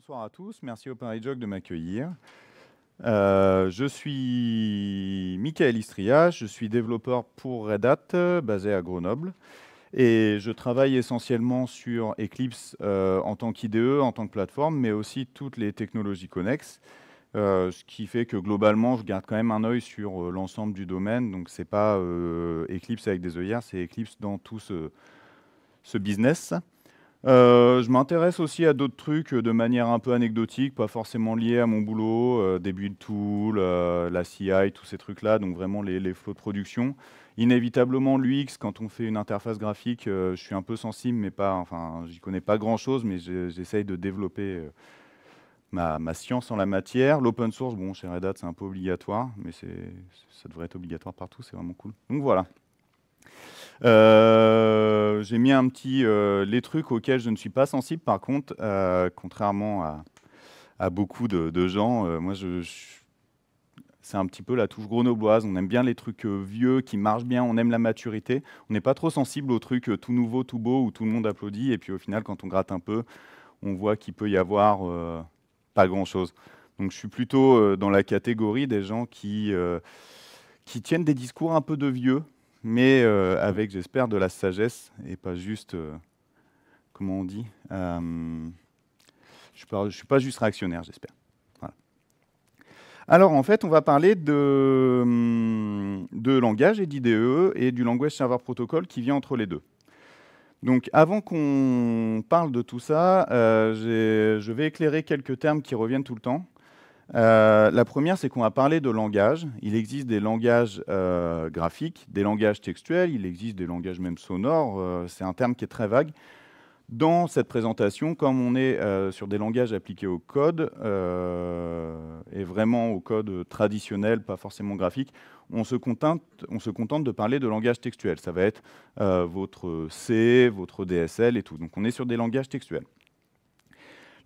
Bonsoir à tous, merci au Paris Jog de m'accueillir. Euh, je suis Michael Istria, je suis développeur pour Red Hat, basé à Grenoble. Et je travaille essentiellement sur Eclipse euh, en tant qu'IDE, en tant que plateforme, mais aussi toutes les technologies connexes. Euh, ce qui fait que globalement, je garde quand même un œil sur l'ensemble du domaine. Donc, ce n'est pas Eclipse avec des œillères, c'est Eclipse dans tout ce, ce business. Euh, je m'intéresse aussi à d'autres trucs euh, de manière un peu anecdotique, pas forcément lié à mon boulot, début de tout, la CI, tous ces trucs-là, donc vraiment les, flots de production. Inévitablement, l'UX, quand on fait une interface graphique, euh, je suis un peu sensible, mais pas, enfin, j'y connais pas grand-chose, mais j'essaye de développer ma, ma, science en la matière. L'open source, bon, chez Red Hat, c'est un peu obligatoire, mais ça devrait être obligatoire partout, c'est vraiment cool. Donc voilà. Euh, j'ai mis un petit euh, les trucs auxquels je ne suis pas sensible. Par contre, euh, contrairement à, beaucoup de, gens, moi je, c'est un petit peu la touche grenobloise. On aime bien les trucs vieux qui marchent bien. On aime la maturité. On n'est pas trop sensible aux trucs tout nouveau, tout beau où tout le monde applaudit. Et puis au final, quand on gratte un peu, on voit qu'il peut y avoir pas grand chose. Donc je suis plutôt dans la catégorie des gens qui qui tiennent des discours un peu de vieux, mais euh, avec, j'espère, de la sagesse et pas juste, euh, comment on dit, euh, je ne suis pas juste réactionnaire, j'espère. Alors en fait, on va parler de, hum, de langage et d'IDE et du Language Server Protocol qui vient entre les deux. Donc avant qu'on parle de tout ça, je vais éclairer quelques termes qui reviennent tout le temps. Euh, la première, c'est qu'on a parlé de langage. Il existe des langages euh, graphiques, des langages textuels, il existe des langages même sonores. Euh, c'est un terme qui est très vague. Dans cette présentation, comme on est sur des langages appliqués au code, et vraiment au code traditionnel, pas forcément graphique, on se, contente, on se contente de parler de langage textuel. Ça va être votre C, votre DSL et tout. Donc on est sur des langages textuels.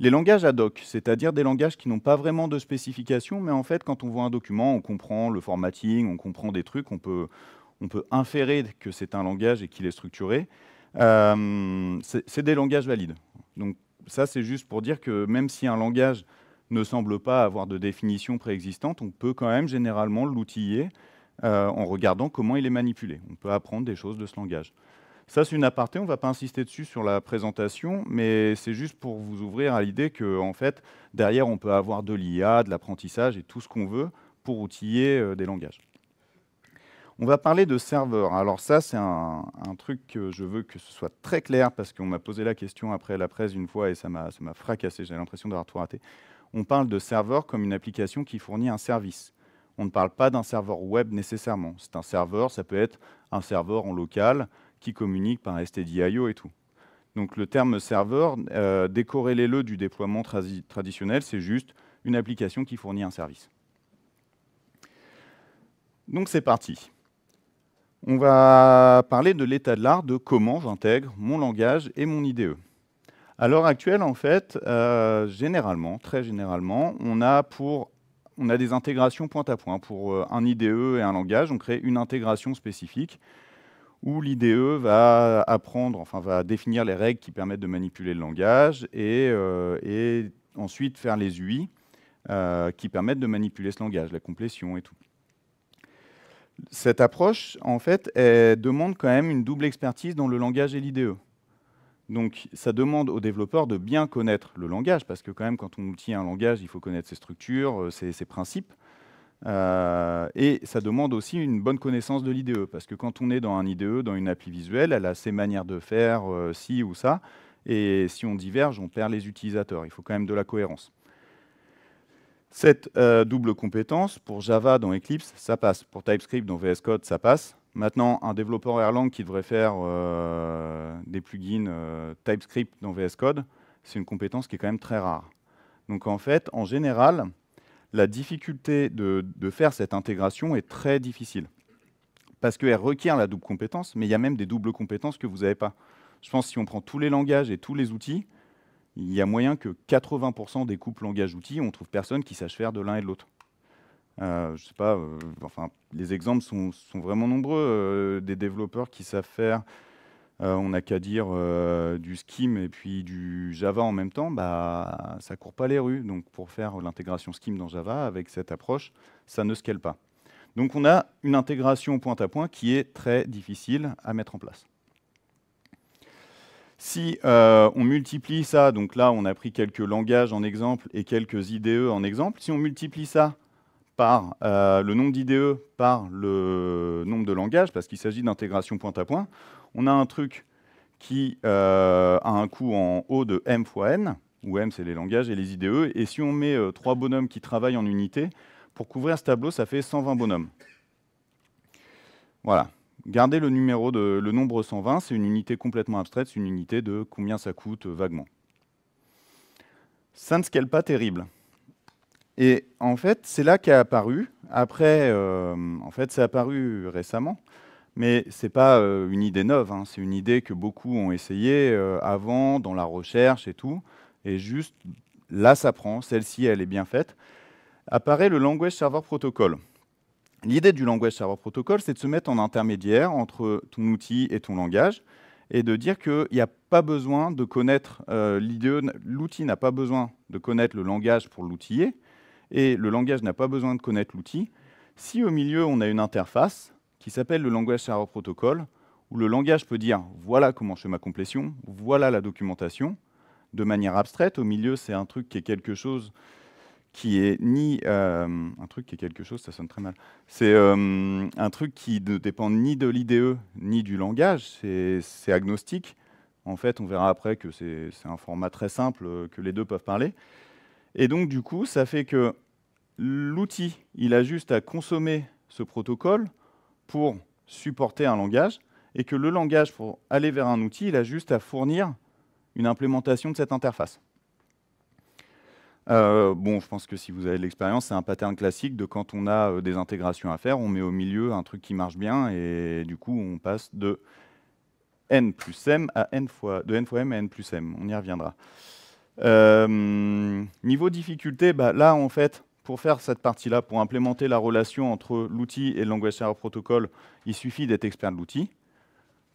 Les langages ad hoc, c'est-à-dire des langages qui n'ont pas vraiment de spécification, mais en fait, quand on voit un document, on comprend le formatting, on comprend des trucs, on peut, inférer que c'est un langage et qu'il est structuré. Euh, c'est des langages valides. Donc ça, c'est juste pour dire que même si un langage ne semble pas avoir de définition préexistante, on peut quand même généralement l'outiller euh, en regardant comment il est manipulé. On peut apprendre des choses de ce langage. Ça, c'est une aparté, on ne va pas insister dessus sur la présentation, mais c'est juste pour vous ouvrir à l'idée que, fait, derrière, on peut avoir de l'IA, de l'apprentissage et tout ce qu'on veut pour outiller euh, des langages. On va parler de serveur. Alors ça, c'est un, un, truc que je veux que ce soit très clair parce qu'on m'a posé la question après la presse une fois et ça m'a fracassé, j'ai l'impression d'avoir tout raté. On parle de serveur comme une application qui fournit un service. On ne parle pas d'un serveur web nécessairement. C'est un serveur, ça peut être un serveur en local, qui communique par STDIO et tout. Donc le terme serveur, euh, décorrélez-le du déploiement traditionnel, c'est juste une application qui fournit un service. Donc c'est parti. On va parler de l'état de l'art, de comment j'intègre mon langage et mon IDE. À l'heure actuelle, en fait, euh, généralement, très généralement, on a, pour, on a des intégrations point à point. Pour euh, un IDE et un langage, on crée une intégration spécifique où l'IDE va apprendre, enfin va définir les règles qui permettent de manipuler le langage et, euh, ensuite faire les UI euh, qui permettent de manipuler ce langage, la complétion et tout. Cette approche, en fait, demande quand même une double expertise dans le langage et l'IDE. Donc ça demande aux développeurs de bien connaître le langage, parce que quand même quand on outille un langage, il faut connaître ses structures, euh, ses principes. Euh, et ça demande aussi une bonne connaissance de l'IDE, parce que quand on est dans un IDE, dans une appli visuelle, elle a ses manières de faire, si euh, ci ou ça, et si on diverge, on perd les utilisateurs. Il faut quand même de la cohérence. Cette euh, double compétence, pour Java dans Eclipse, ça passe. Pour TypeScript dans VS Code, ça passe. Maintenant, un développeur Erlang qui devrait faire des plugins TypeScript dans VS Code, c'est une compétence qui est quand même très rare. Donc en fait, en général, la difficulté de, faire cette intégration est très difficile parce qu'elle requiert la double compétence, mais il y a même des doubles compétences que vous n'avez pas. Je pense que si on prend tous les langages et tous les outils, il y a moyen que 80% des couples langage-outils, on trouve personne qui sache faire de l'un et de l'autre. Euh, je ne sais pas, euh, enfin, les exemples sont, vraiment nombreux. Euh, des développeurs qui savent faire euh, on n'a qu'à dire euh, du Scheme et puis du Java en même temps, bah, ça ne court pas les rues. Donc pour faire l'intégration Scheme dans Java, avec cette approche, ça ne scale pas. Donc on a une intégration point à point qui est très difficile à mettre en place. Si euh, on multiplie ça, donc là on a pris quelques langages en exemple et quelques IDE en exemple, si on multiplie ça par le nombre d'IDE par le nombre de langages, parce qu'il s'agit d'intégration point à point, on a un truc qui euh, a un coût en haut de M fois N, où M c'est les langages et les IDE, et si on met euh, trois bonhommes qui travaillent en unité, pour couvrir ce tableau, ça fait 120 bonhommes. Voilà. Gardez le numéro de le nombre 120, c'est une unité complètement abstraite, c'est une unité de combien ça coûte euh, vaguement. Ça ne scale pas terrible. Et en fait, c'est là qu'est apparu, après, en fait, c'est apparu récemment, mais ce n'est pas euh, une idée neuve, hein. c'est une idée que beaucoup ont essayé euh, avant, dans la recherche et tout. Et juste, là, ça prend, celle-ci, elle est bien faite. Apparaît le Language Server Protocol. L'idée du Language Server Protocol, c'est de se mettre en intermédiaire entre ton outil et ton langage et de dire qu'il n'y a pas besoin de connaître euh, l'idée. l'outil n'a pas besoin de connaître le langage pour l'outiller, et le langage n'a pas besoin de connaître l'outil. Si au milieu on a une interface, qui s'appelle le langage server Protocol, où le langage peut dire voilà comment je fais ma complétion, voilà la documentation, de manière abstraite. Au milieu, c'est un truc qui est quelque chose qui est ni euh, un truc qui est quelque chose, ça sonne très mal. C'est euh, un truc qui ne dépend ni de l'IDE ni du langage. C'est agnostique. En fait, on verra après que c'est un format très simple euh, que les deux peuvent parler. Et donc, du coup, ça fait que l'outil, il a juste à consommer ce protocole pour supporter un langage, et que le langage, pour aller vers un outil, il a juste à fournir une implémentation de cette interface. Euh, bon, je pense que si vous avez de l'expérience, c'est un pattern classique de quand on a euh, des intégrations à faire, on met au milieu un truc qui marche bien et du coup, on passe de n m à n fois, de n fois m à n plus m. On y reviendra. Euh, niveau difficulté, bah, là, en fait, pour faire cette partie-là, pour implémenter la relation entre l'outil et le Language Server Protocol, il suffit d'être expert de l'outil.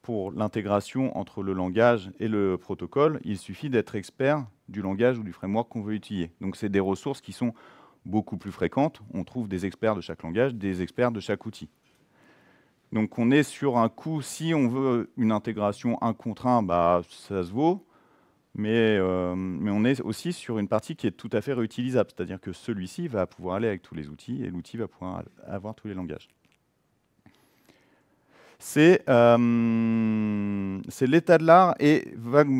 Pour l'intégration entre le langage et le protocole, il suffit d'être expert du langage ou du framework qu'on veut utiliser. Donc c'est des ressources qui sont beaucoup plus fréquentes. On trouve des experts de chaque langage, des experts de chaque outil. Donc on est sur un coût, si on veut une intégration un contre un, bah, ça se vaut. Euh, mais, on est aussi sur une partie qui est tout à fait réutilisable, c'est-à-dire que celui-ci va pouvoir aller avec tous les outils et l'outil va pouvoir avoir tous les langages. C'est euh, l'état de l'art et,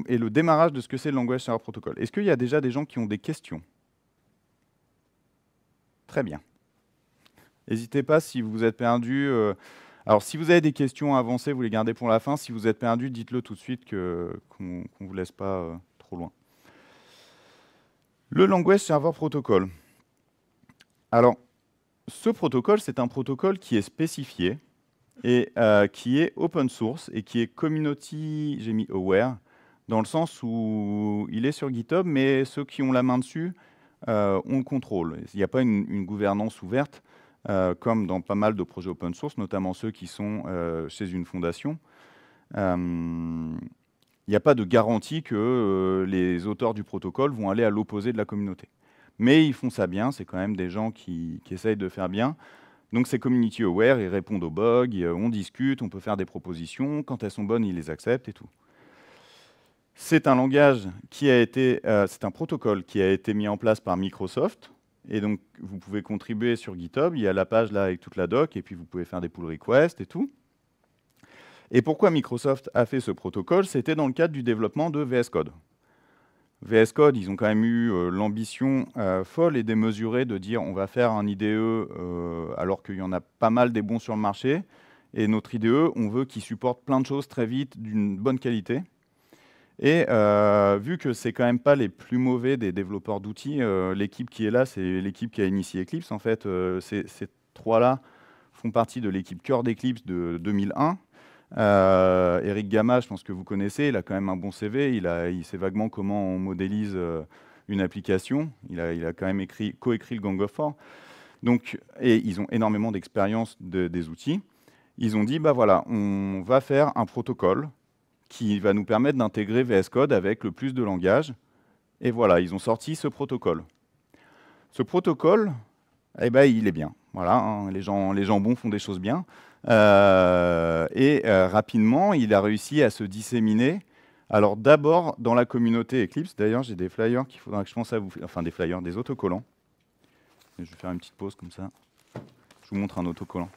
le démarrage de ce que c'est le langage serveur Protocol. Est-ce qu'il y a déjà des gens qui ont des questions Très bien. N'hésitez pas si vous vous êtes perdu. Euh, alors, si vous avez des questions avancées, vous les gardez pour la fin. Si vous êtes perdu, dites-le tout de suite qu'on ne vous laisse pas loin. Le Language Server Protocol. Alors, ce protocole, c'est un protocole qui est spécifié et euh, qui est open source et qui est community, j'ai mis aware, dans le sens où il est sur GitHub, mais ceux qui ont la main dessus, euh, ont on le contrôle. Il n'y a pas une, gouvernance ouverte, euh, comme dans pas mal de projets open source, notamment ceux qui sont chez une fondation il n'y a pas de garantie que euh, les auteurs du protocole vont aller à l'opposé de la communauté. Mais ils font ça bien, c'est quand même des gens qui, qui essayent de faire bien. Donc c'est community aware, ils répondent aux bugs, euh, on discute, on peut faire des propositions, quand elles sont bonnes, ils les acceptent et tout. C'est un langage qui a été, euh, c'est un protocole qui a été mis en place par Microsoft. Et donc vous pouvez contribuer sur GitHub, il y a la page là avec toute la doc, et puis vous pouvez faire des pull requests et tout. Et pourquoi Microsoft a fait ce protocole C'était dans le cadre du développement de VS Code. VS Code, ils ont quand même eu euh, l'ambition euh, folle et démesurée de dire on va faire un IDE euh, alors qu'il y en a pas mal des bons sur le marché. Et notre IDE, on veut qu'il supporte plein de choses très vite, d'une bonne qualité. Et vu que c'est quand même pas les plus mauvais des développeurs d'outils, l'équipe qui est là, c'est l'équipe qui a initié Eclipse. En fait, ces, ces trois-là font partie de l'équipe cœur d'Eclipse de 2001 Eric euh, Gamma, je pense que vous connaissez, il a quand même un bon CV. Il, sait vaguement comment on modélise euh, une application. Il a, quand même écrit, coécrit le Gang of Four. et ils ont énormément d'expérience des outils. Ils ont dit, bah voilà, on va faire un protocole qui va nous permettre d'intégrer VS Code avec le plus de langages. Et voilà, ils ont sorti ce protocole. Ce protocole, eh ben, il est bien. Voilà, hein, les gens bons font des choses bien. Euh, et euh, rapidement, il a réussi à se disséminer. Alors d'abord dans la communauté Eclipse, d'ailleurs j'ai des flyers qu'il faudra que je pense à vous... Enfin des flyers, des autocollants. je vais faire une petite pause comme ça. Je vous montre un autocollant.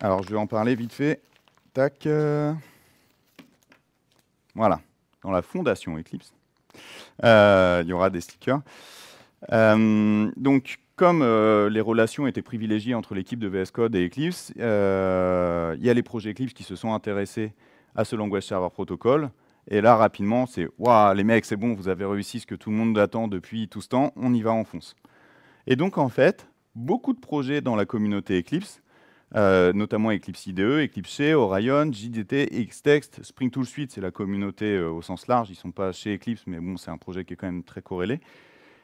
Alors je vais en parler vite fait. Tac. Euh, voilà, dans la fondation Eclipse. il y aura des stickers. donc comme euh, les relations étaient privilégiées entre l'équipe de VS Code et Eclipse, euh, il y a les projets Eclipse qui se sont intéressés à ce Language Server Protocol. Et là, rapidement, c'est Waouh, les mecs, c'est bon, vous avez réussi ce que tout le monde attend depuis tout ce temps, on y va, on fonce. Et donc, en fait, beaucoup de projets dans la communauté Eclipse, euh, notamment Eclipse IDE, Eclipse Chez, Orion, JDT, Xtext, Spring Tool Suite, c'est la communauté au sens large, ils ne sont pas chez Eclipse, mais bon, c'est un projet qui est quand même très corrélé.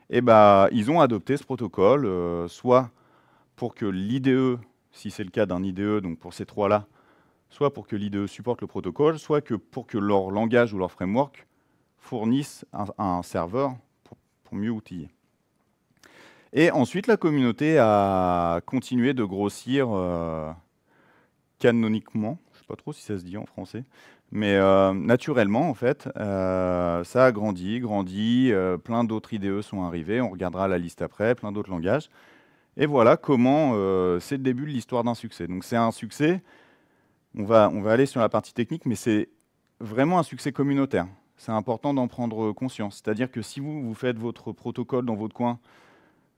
Eh ben, ils ont adopté ce protocole, euh, soit pour que l'IDE, si c'est le cas d'un IDE, donc pour ces trois-là, soit pour que l'IDE supporte le protocole, soit pour que leur langage ou leur framework fournisse un, serveur pour, mieux outiller. Et ensuite, la communauté a continué de grossir euh, canoniquement, je ne sais pas trop si ça se dit en français, mais euh, naturellement, en fait, euh, ça a grandi, grandi, euh, plein d'autres IDE sont arrivés, on regardera la liste après, plein d'autres langages. Et voilà comment c'est le début de l'histoire d'un succès. Donc c'est un succès, on va, on va aller sur la partie technique, mais c'est vraiment un succès communautaire. C'est important d'en prendre conscience. C'est-à-dire que si vous, vous faites votre protocole dans votre coin,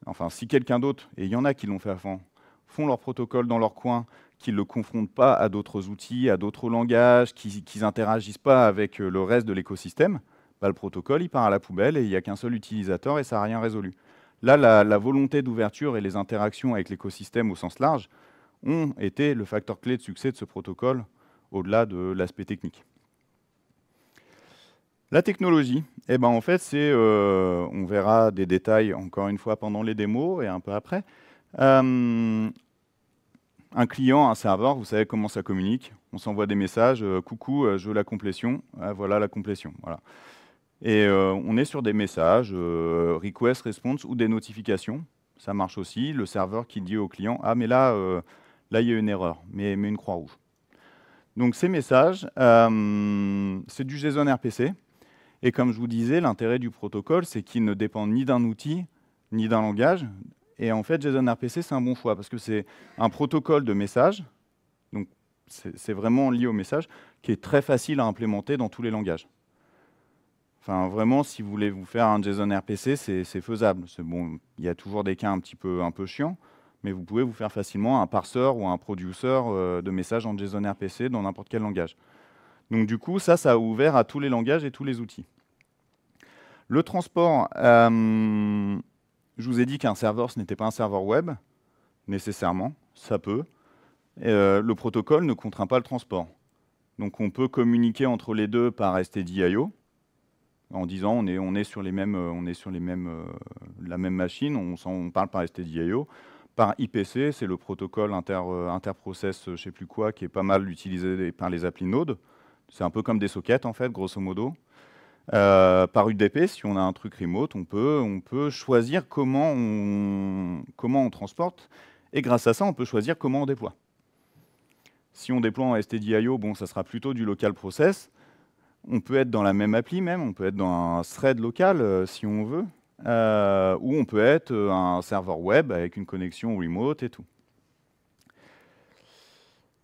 enfin si quelqu'un d'autre, et il y en a qui l'ont fait avant, font leur protocole dans leur coin, qu'ils ne le confrontent pas à d'autres outils, à d'autres langages, qu'ils n'interagissent pas avec euh, le reste de l'écosystème, bah, le protocole, il part à la poubelle et il n'y a qu'un seul utilisateur et ça n'a rien résolu. Là, la, volonté d'ouverture et les interactions avec l'écosystème au sens large ont été le facteur clé de succès de ce protocole au-delà de l'aspect technique. La technologie, eh ben en fait, euh, on verra des détails encore une fois pendant les démos et un peu après. Euh, un client, un serveur, vous savez comment ça communique. On s'envoie des messages, euh, coucou, euh, je veux la complétion, ah, voilà la complétion. Voilà. Et euh, on est sur des messages, request, response ou des notifications. Ça marche aussi. Le serveur qui dit au client, ah mais là, là il y a une erreur, mais, mais une croix rouge. Donc ces messages, c'est du JSON RPC. Et comme je vous disais, l'intérêt du protocole, c'est qu'il ne dépend ni d'un outil, ni d'un langage. Et en fait, JSON RPC, c'est un bon choix parce que c'est un protocole de message, donc c'est vraiment lié au message, qui est très facile à implémenter dans tous les langages. Enfin, vraiment, si vous voulez vous faire un JSON RPC, c'est faisable. Bon, il y a toujours des cas un petit peu, un peu chiants, mais vous pouvez vous faire facilement un parseur ou un producer euh, de messages en JSON RPC dans n'importe quel langage. Donc du coup, ça, ça a ouvert à tous les langages et tous les outils. Le transport, euh, je vous ai dit qu'un serveur, ce n'était pas un serveur web, nécessairement, ça peut. Euh, le protocole ne contraint pas le transport. Donc on peut communiquer entre les deux par STDIO, en disant on est, on est sur, les mêmes, euh, on est sur les mêmes, euh, la même machine, on, parle par STDIO. Par IPC, c'est le protocole inter, interprocess je ne sais plus quoi, qui est pas mal utilisé par les applis Node. C'est un peu comme des sockets, en fait, grosso modo. Euh, par UDP, si on a un truc remote, on peut, on peut choisir comment on, comment on transporte. Et grâce à ça, on peut choisir comment on déploie. Si on déploie en STDIO, bon, ça sera plutôt du local process. On peut être dans la même appli même, on peut être dans un thread local euh, si on veut, euh, ou on peut être un serveur web avec une connexion remote et tout.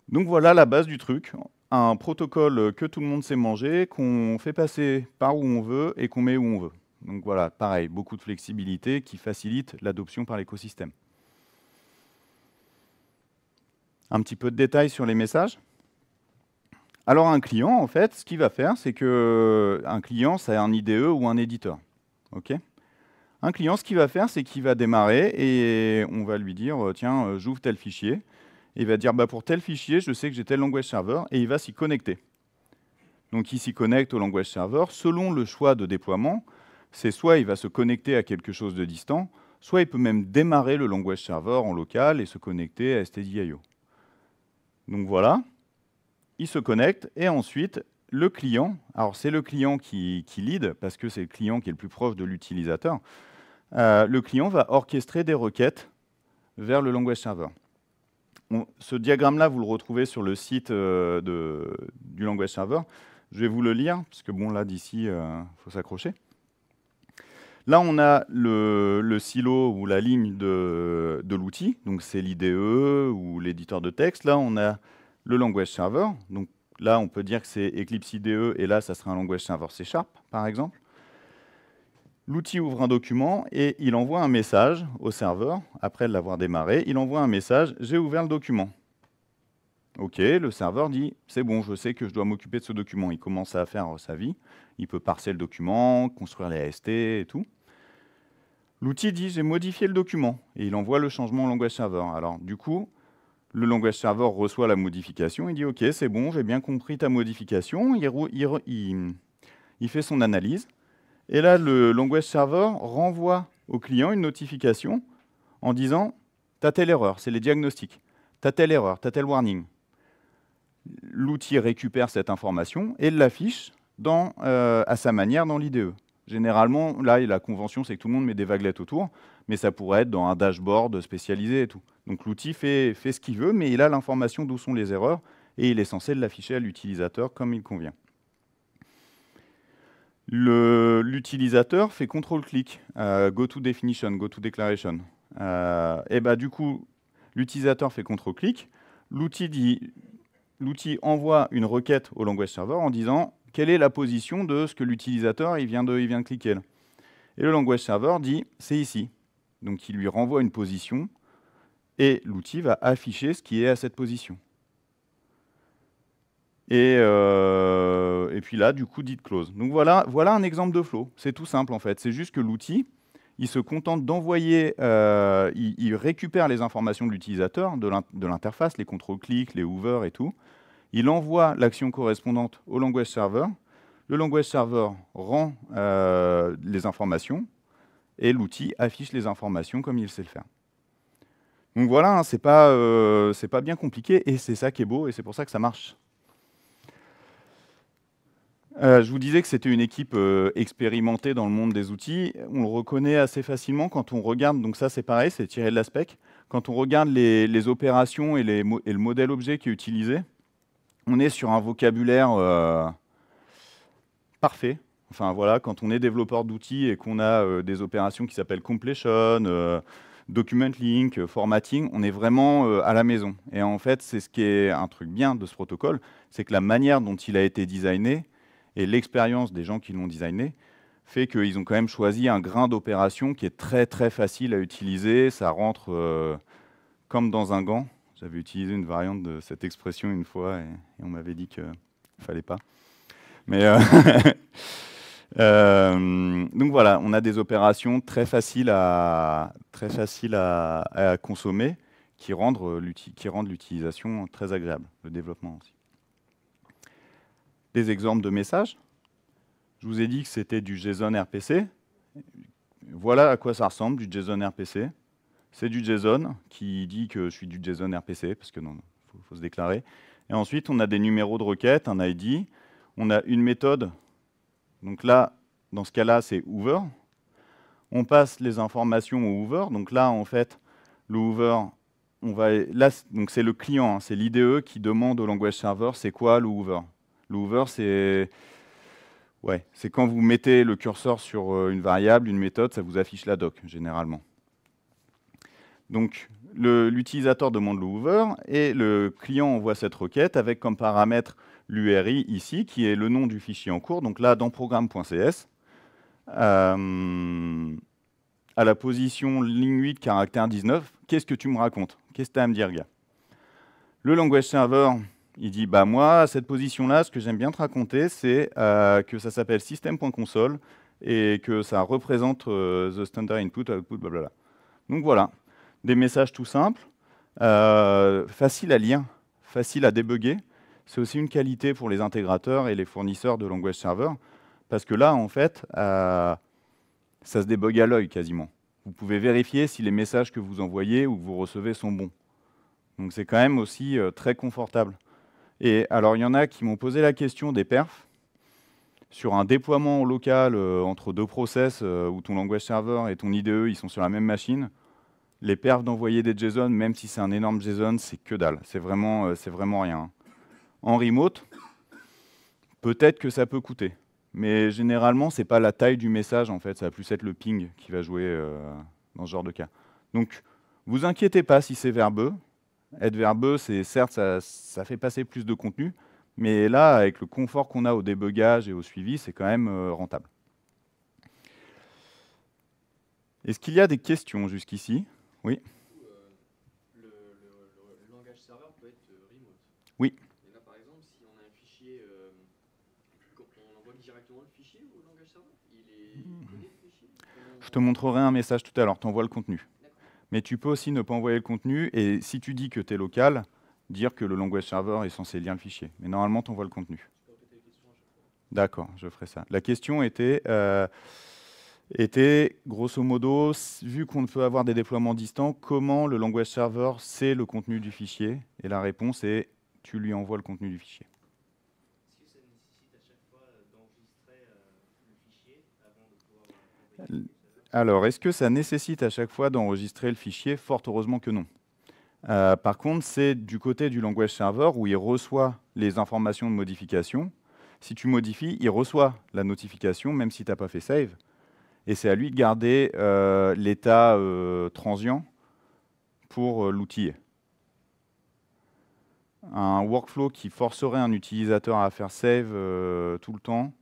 Donc voilà la base du truc un protocole que tout le monde sait manger, qu'on fait passer par où on veut et qu'on met où on veut. Donc voilà, pareil, beaucoup de flexibilité qui facilite l'adoption par l'écosystème. Un petit peu de détails sur les messages. Alors un client, en fait, ce qu'il va faire, c'est que un client, c'est un IDE ou un éditeur. OK un client, ce qu'il va faire, c'est qu'il va démarrer et on va lui dire, tiens, euh, j'ouvre tel fichier il va dire, bah, pour tel fichier, je sais que j'ai tel language server, et il va s'y connecter. Donc il s'y connecte au language server. Selon le choix de déploiement, c'est soit il va se connecter à quelque chose de distant, soit il peut même démarrer le language server en local et se connecter à STDIO. Donc voilà, il se connecte, et ensuite, le client, alors c'est le client qui, lead, parce que c'est le client qui est le plus proche de l'utilisateur, euh, le client va orchestrer des requêtes vers le language server ce diagramme-là, vous le retrouvez sur le site euh, du Language Server. Je vais vous le lire, parce que bon, là, d'ici, il euh, faut s'accrocher. Là, on a le, silo ou la ligne de, l'outil, donc c'est l'IDE ou l'éditeur de texte. Là, on a le language server, donc là, on peut dire que c'est Eclipse IDE, et là, ça sera un language server C Sharp, par exemple. L'outil ouvre un document et il envoie un message au serveur, après l'avoir démarré, il envoie un message « j'ai ouvert le document ». Ok, le serveur dit « c'est bon, je sais que je dois m'occuper de ce document ». Il commence à faire sa vie, il peut parser le document, construire les AST et tout. L'outil dit « j'ai modifié le document » et il envoie le changement au langage serveur. Alors du coup, le langage serveur reçoit la modification, il dit « ok, c'est bon, j'ai bien compris ta modification », il, il fait son analyse, et là, le language server renvoie au client une notification en disant T'as telle erreur, c'est les diagnostics. T'as telle erreur, t'as tel warning. L'outil récupère cette information et l'affiche euh, à sa manière dans l'IDE. Généralement, là, la convention, c'est que tout le monde met des vaguelettes autour, mais ça pourrait être dans un dashboard spécialisé et tout. Donc l'outil fait, fait ce qu'il veut, mais il a l'information d'où sont les erreurs et il est censé l'afficher à l'utilisateur comme il convient l'utilisateur fait contrôle-clic, euh, go to definition, go to declaration. Euh, et bah, du coup, l'utilisateur fait ctrl clic l'outil envoie une requête au language server en disant quelle est la position de ce que l'utilisateur il vient, de, il vient de cliquer. Et le language server dit c'est ici. Donc il lui renvoie une position et l'outil va afficher ce qui est à cette position. Euh, et, puis là, du coup, dit close. Donc voilà, voilà un exemple de flow. C'est tout simple en fait. C'est juste que l'outil, il se contente d'envoyer, euh, il, récupère les informations de l'utilisateur, de l'interface, les contrôles-clics, les hoovers et tout. Il envoie l'action correspondante au language server. Le language server rend euh, les informations et l'outil affiche les informations comme il sait le faire. Donc voilà, hein, c'est pas, pas bien compliqué et c'est ça qui est beau et c'est pour ça que ça marche. Euh, je vous disais que c'était une équipe euh, expérimentée dans le monde des outils. On le reconnaît assez facilement quand on regarde, donc ça c'est pareil, c'est tiré de l'aspect. Quand on regarde les, opérations et, les, et, le modèle objet qui est utilisé, on est sur un vocabulaire euh, parfait. Enfin voilà, quand on est développeur d'outils et qu'on a des opérations qui s'appellent completion, document link, formatting, on est vraiment à la maison. Et en fait, c'est ce qui est un truc bien de ce protocole, c'est que la manière dont il a été designé, et l'expérience des gens qui l'ont designé fait qu'ils ont quand même choisi un grain d'opération qui est très très facile à utiliser. Ça rentre euh, comme dans un gant. J'avais utilisé une variante de cette expression une fois et, on m'avait dit qu'il ne fallait pas. Mais euh, euh, donc voilà, on a des opérations très faciles à, très faciles à consommer qui rendent l'utilisation très agréable, le développement aussi des exemples de messages. Je vous ai dit que c'était du JSON RPC. Voilà à quoi ça ressemble du JSON RPC. C'est du JSON qui dit que je suis du JSON RPC, parce que non, faut, se déclarer. Et ensuite, on a des numéros de requête, un ID. On a une méthode. Donc là, dans ce cas-là, c'est Hoover. On passe les informations au Hoover. Donc là, en fait, le on va, là, donc c'est le client, hein, c'est l'IDE qui demande au language server c'est quoi le Hoover. L'over c'est quand vous mettez le curseur sur euh, une variable, une méthode, ça vous affiche la doc, généralement. Donc, l'utilisateur demande le et le client envoie cette requête avec comme paramètre l'URI ici, qui est le nom du fichier en cours. Donc là, dans programme.cs, euh, à la position ligne 8, caractère 19, qu'est-ce que tu me racontes Qu'est-ce que tu as à me dire, gars Le language server, il dit, bah moi, cette position-là, ce que j'aime bien te raconter, c'est euh, que ça s'appelle system.console et que ça représente euh, the standard input, output, blablabla. Donc voilà, des messages tout simples, euh, faciles à lire, faciles à débugger. C'est aussi une qualité pour les intégrateurs et les fournisseurs de language server, parce que là, en fait, ça se débogue à l'œil quasiment. Vous pouvez vérifier si les messages que vous envoyez ou que vous recevez sont bons. Donc c'est quand même aussi très confortable. Et alors, il y en a qui m'ont posé la question des perfs sur un déploiement local euh, entre deux process euh, où ton language server et ton IDE ils sont sur la même machine, les perfs d'envoyer des JSON, même si c'est un énorme JSON, c'est que dalle. C'est vraiment, euh, c'est vraiment rien. En remote, peut-être que ça peut coûter. Mais généralement, ce n'est pas la taille du message, en fait. Ça va plus être le ping qui va jouer dans ce genre de cas. Donc, vous inquiétez pas si c'est verbeux. Être verbeux, c'est certes, ça, fait passer plus de contenu, mais là, avec le confort qu'on a au débugage et au suivi, c'est quand même euh, rentable. Est-ce qu'il y a des questions jusqu'ici Oui. Euh, le, langage serveur peut être euh, remote. Oui. Et là, par exemple, si on a un fichier, quand on envoie directement le fichier au langage serveur Il est mmh. le fichier Je te montrerai un message tout à l'heure, tu le contenu mais tu peux aussi ne pas envoyer le contenu, et si tu dis que tu es local, dire que le language server est censé lire le fichier. Mais normalement, tu envoies le contenu. D'accord, je ferai ça. La question était, euh, était grosso modo, vu qu'on peut avoir des déploiements distants, comment le language server sait le contenu du fichier Et la réponse est, tu lui envoies le contenu du fichier. Est-ce que ça nécessite à chaque fois euh, d'enregistrer euh, le fichier avant de pouvoir... Alors, est-ce que ça nécessite à chaque fois d'enregistrer le fichier Fort heureusement que non. Euh, par contre, c'est du côté du language server où il reçoit les informations de modification. Si tu modifies, il reçoit la notification, même si tu n'as pas fait save. Et c'est à lui de garder euh, l'état euh, transient pour l'outil. Un workflow qui forcerait un utilisateur à faire save tout le temps,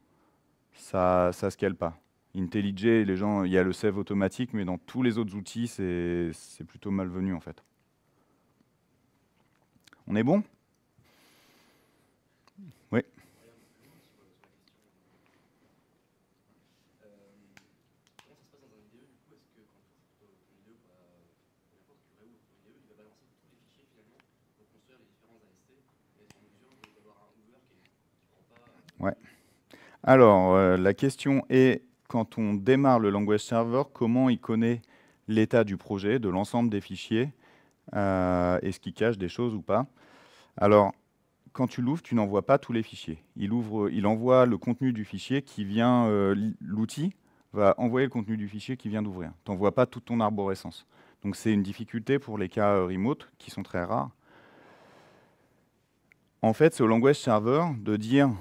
ça ne scale pas. IntelliJ, les gens, il y a le save automatique, mais dans tous les autres outils, c'est plutôt malvenu en fait. On est bon Oui. Ouais. Alors, euh, la question est quand on démarre le language server, comment il connaît l'état du projet, de l'ensemble des fichiers, euh, est-ce qu'il cache des choses ou pas. Alors, quand tu l'ouvres, tu n'envoies pas tous les fichiers. Il, ouvre, il envoie le contenu du fichier qui vient, euh, l'outil va envoyer le contenu du fichier qui vient d'ouvrir. Tu n'envoies pas toute ton arborescence. Donc c'est une difficulté pour les cas euh, remote qui sont très rares. En fait, c'est au language server de dire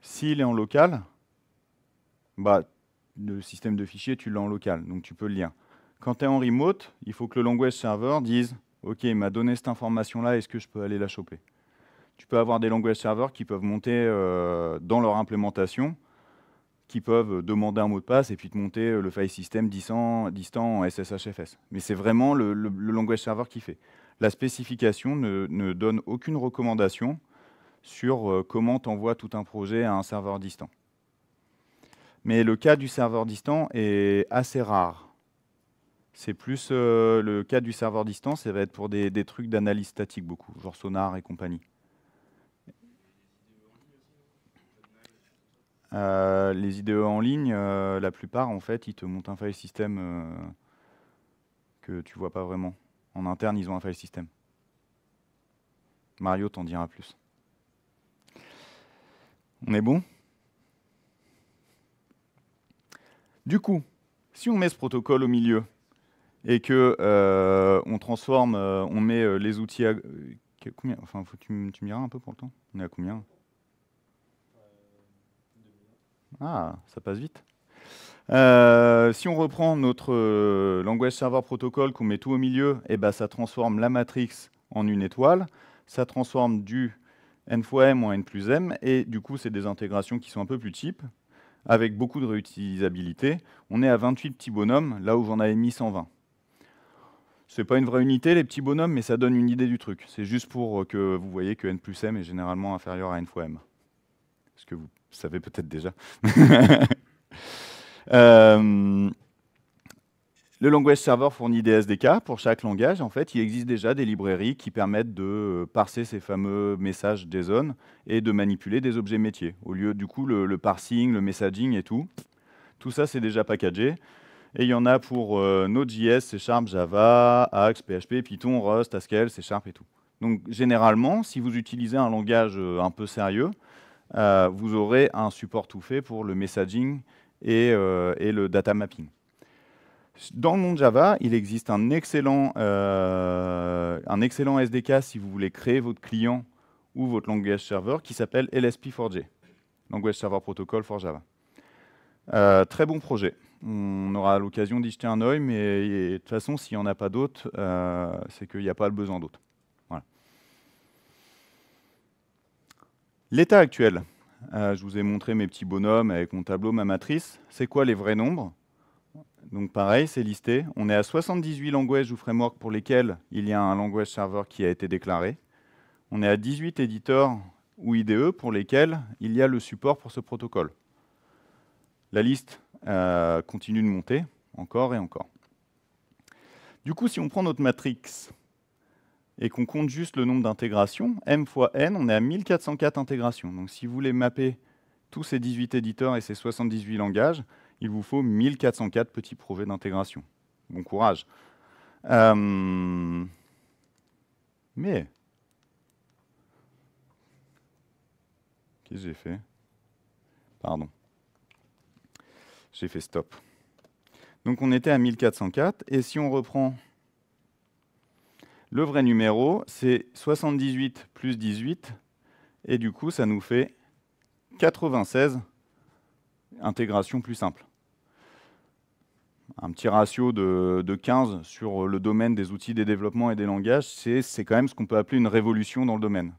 s'il est en local, bah, le système de fichiers, tu l'as en local, donc tu peux le lire. Quand tu es en remote, il faut que le language server dise OK, il m'a donné cette information-là, est-ce que je peux aller la choper Tu peux avoir des language server qui peuvent monter euh, dans leur implémentation, qui peuvent demander un mot de passe et puis te monter euh, le file system distant, SSHFS. Mais c'est vraiment le, language server qui fait. La spécification ne, ne donne aucune recommandation sur euh, comment tu envoies tout un projet à un serveur distant. Mais le cas du serveur distant est assez rare. C'est plus euh, le cas du serveur distant, ça va être pour des, trucs d'analyse statique beaucoup, genre sonar et compagnie. Euh, les IDE en ligne, euh, la plupart, en fait, ils te montent un file système que tu vois pas vraiment. En interne, ils ont un file system. Mario t'en dira plus. On est bon Du coup, si on met ce protocole au milieu et que euh, on transforme, euh, on met euh, les outils à combien Enfin, faut, tu, tu me diras un peu pour le temps. On est à combien Ah, ça passe vite. si on reprend notre language server protocole, qu'on met tout au milieu, et eh ben, ça transforme la matrix en une étoile, ça transforme du n fois m en n plus m, et du coup, c'est des intégrations qui sont un peu plus cheap avec beaucoup de réutilisabilité. On est à 28 petits bonhommes, là où j'en avais mis 120. Ce n'est pas une vraie unité, les petits bonhommes, mais ça donne une idée du truc. C'est juste pour euh, que vous voyez que n plus m est généralement inférieur à n fois m. Ce que vous savez peut-être déjà. euh, le Language Server fournit des SDK pour chaque langage. En fait, il existe déjà des librairies qui permettent de euh, parser ces fameux messages des zones et de manipuler des objets métiers. Au lieu du coup, le, parsing, le messaging et tout, tout ça, c'est déjà packagé. Et il y en a pour euh, Node.js, C Sharp, Java, Axe, PHP, Python, Rust, Haskell, C Sharp et tout. Donc généralement, si vous utilisez un langage euh, un peu sérieux, vous aurez un support tout fait pour le messaging et le data mapping. Dans le monde Java, il existe un excellent, euh, SDK si vous voulez créer votre client ou votre langage serveur, qui s'appelle LSP4J, Language Server Protocol for Java. Euh, très bon projet. On aura l'occasion d'y jeter un oeil, mais de toute façon, s'il n'y en a pas d'autres, euh, c'est qu'il n'y a pas le besoin d'autres. L'état actuel. je vous ai montré mes petits bonhommes avec mon tableau, ma matrice. C'est quoi les vrais nombres donc pareil, c'est listé. On est à 78 langages ou frameworks pour lesquels il y a un langage serveur qui a été déclaré. On est à 18 éditeurs ou IDE pour lesquels il y a le support pour ce protocole. La liste euh, continue de monter encore et encore. Du coup, si on prend notre matrix et qu'on compte juste le nombre d'intégrations, m fois n, on est à 1404 intégrations. Donc si vous voulez mapper tous ces 18 éditeurs et ces 78 langages, il vous faut 1404 petits projets d'intégration. Bon courage. Euh, mais... Qu'est-ce que j'ai fait Pardon. J'ai fait stop. Donc on était à 1404, et si on reprend le vrai numéro, c'est 78 plus 18, et du coup ça nous fait 96 intégration plus simples un petit ratio de, 15 sur euh, le domaine des outils des développements et des langages, c'est quand même ce qu'on peut appeler une révolution dans le domaine.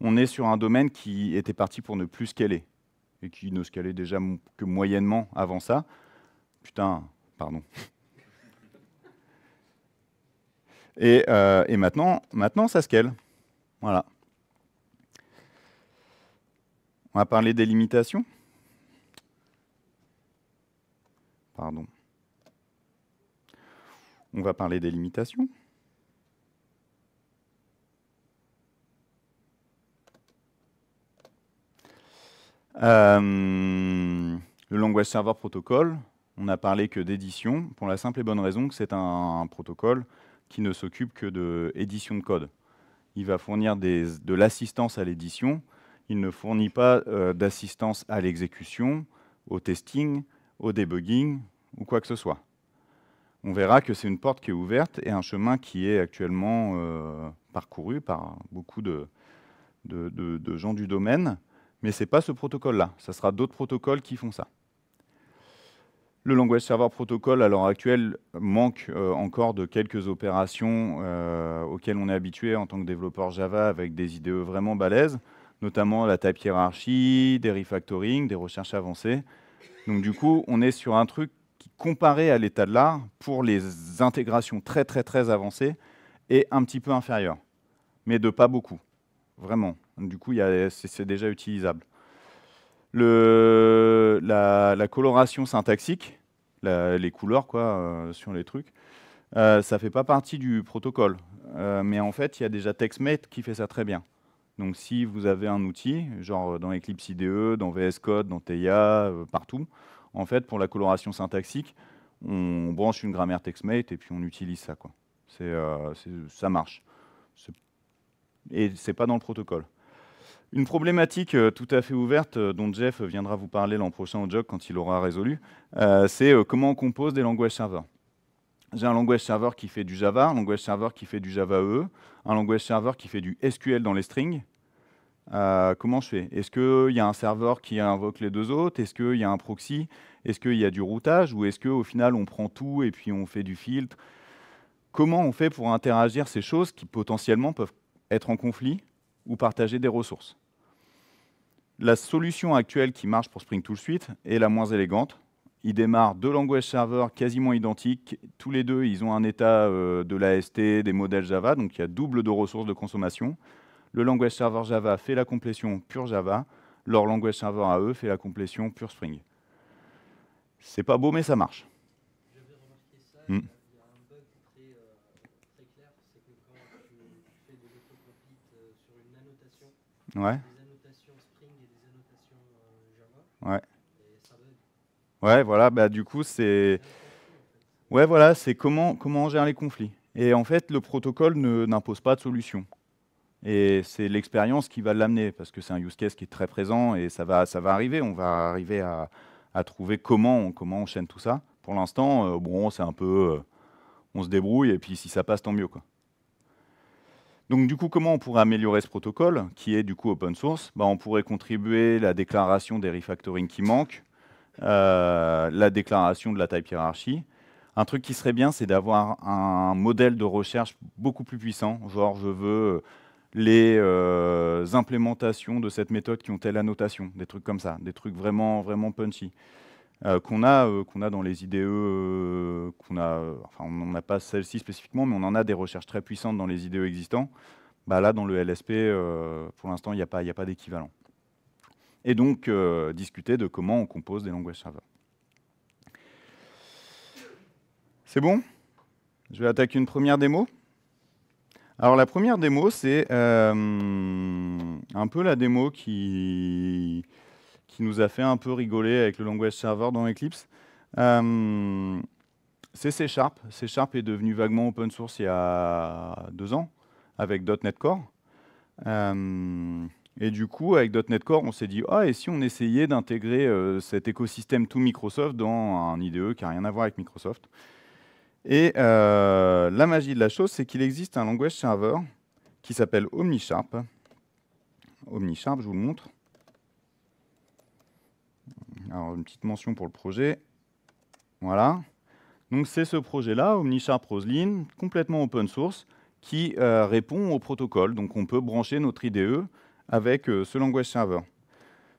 On est sur un domaine qui était parti pour ne plus scaler, et qui ne scalait déjà que moyennement avant ça. Putain, pardon. Euh, et, maintenant, maintenant, ça scale. Voilà. On va parler des limitations. Pardon. On va parler des limitations. Euh, le Language Server Protocol, on n'a parlé que d'édition, pour la simple et bonne raison que c'est un, protocole qui ne s'occupe que d'édition de, de, code. Il va fournir de l'assistance à l'édition, il ne fournit pas euh, d'assistance à l'exécution, au testing, au debugging ou quoi que ce soit on verra que c'est une porte qui est ouverte et un chemin qui est actuellement euh, parcouru par beaucoup de, gens du domaine. Mais ce n'est pas ce protocole-là. Ce sera d'autres protocoles qui font ça. Le Language Server Protocol, à l'heure actuelle, manque euh, encore de quelques opérations euh, auxquelles on est habitué en tant que développeur Java avec des idées vraiment balèzes, notamment la type hiérarchie, des refactoring, des recherches avancées. Donc du coup, on est sur un truc qui, comparé à l'état de l'art, pour les intégrations très très très avancées, est un petit peu inférieur, mais de pas beaucoup, vraiment. Du coup, c'est déjà utilisable. Le, la, coloration syntaxique, les couleurs quoi, euh, sur les trucs, euh, ça fait pas partie du protocole. Euh, mais en fait, il y a déjà TextMate qui fait ça très bien. Donc si vous avez un outil, genre dans Eclipse IDE, dans VS Code, dans TEIA, partout, en fait, pour la coloration syntaxique, on branche une grammaire TextMate et puis on utilise ça. Quoi. Euh, ça marche. Et ce n'est pas dans le protocole. Une problématique euh, tout à fait ouverte euh, dont Jeff viendra vous parler l'an prochain au JOC quand il aura résolu, c'est comment on compose des langages serveurs. J'ai un langage serveur qui fait du Java, un langage server qui fait du Java EE, un langage serveur qui fait du SQL dans les strings, euh, comment je fais Est-ce qu'il y a un serveur qui invoque les deux autres Est-ce qu'il y a un proxy Est-ce qu'il y a du routage Ou est-ce qu'au final, on prend tout et puis on fait du filtre Comment on fait pour interagir ces choses qui potentiellement peuvent être en conflit ou partager des ressources La solution actuelle qui marche pour Spring tout Tool Suite est la moins élégante. Il démarre deux langages serveurs quasiment identiques. Tous les deux, ils ont un état euh, de l'AST, des modèles Java, donc il y a double de ressources de consommation. Le language serveur Java fait la complétion pure Java. Leur language serveur AE fait la complétion pure Spring. C'est pas beau, mais ça marche. J'avais hmm. remarqué ça. Il y a un bug très, euh, très clair, c'est que quand tu fais des autocopies euh, sur une annotation, ouais. des annotations Spring et des annotations euh, Java, ouais. et ça bug. Ouais, voilà, bah, du coup, c'est... comment on gère les conflits. Et en fait, le protocole n'impose pas de solution. Et c'est l'expérience qui va l'amener, parce que c'est un use case qui est très présent et ça va, ça va arriver. On va arriver à, trouver comment on, comment on chaîne tout ça. Pour l'instant, euh, bon, c'est un peu. Euh, on se débrouille et puis si ça passe, tant mieux. Quoi. Donc du coup, comment on pourrait améliorer ce protocole, qui est du coup open source bah, On pourrait contribuer la déclaration des refactoring qui manquent, euh, la déclaration de la type hiérarchie. Un truc qui serait bien, c'est d'avoir un modèle de recherche beaucoup plus puissant. Genre, je veux les euh, implémentations de cette méthode qui ont telle annotation, des trucs comme ça, des trucs vraiment, vraiment punchy. Euh, qu'on a, euh, a dans les IDE, qu'on a, enfin, on n'en a pas celle-ci spécifiquement, mais on en a des recherches très puissantes dans les IDE existants. Bah, là, dans le LSP, pour l'instant, il n'y a pas, a pas d'équivalent. Et donc, discuter de comment on compose des langages serveurs. C'est bon Je vais attaquer une première démo. Alors la première démo, c'est euh, un peu la démo qui, nous a fait un peu rigoler avec le language server dans Eclipse. Euh, c'est C Sharp. C Sharp est devenu vaguement open source il y a deux ans avec .NET Core. Euh, et du coup, avec .NET Core, on s'est dit, ah, et si on essayait d'intégrer cet écosystème tout Microsoft dans un IDE qui n'a rien à voir avec Microsoft et euh, la magie de la chose, c'est qu'il existe un language server qui s'appelle OmniSharp. OmniSharp, je vous le montre. Alors, une petite mention pour le projet. Voilà. Donc, c'est ce projet-là, OmniSharp Roslyn, complètement open source, qui euh, répond au protocole. Donc, on peut brancher notre IDE avec euh, ce language server.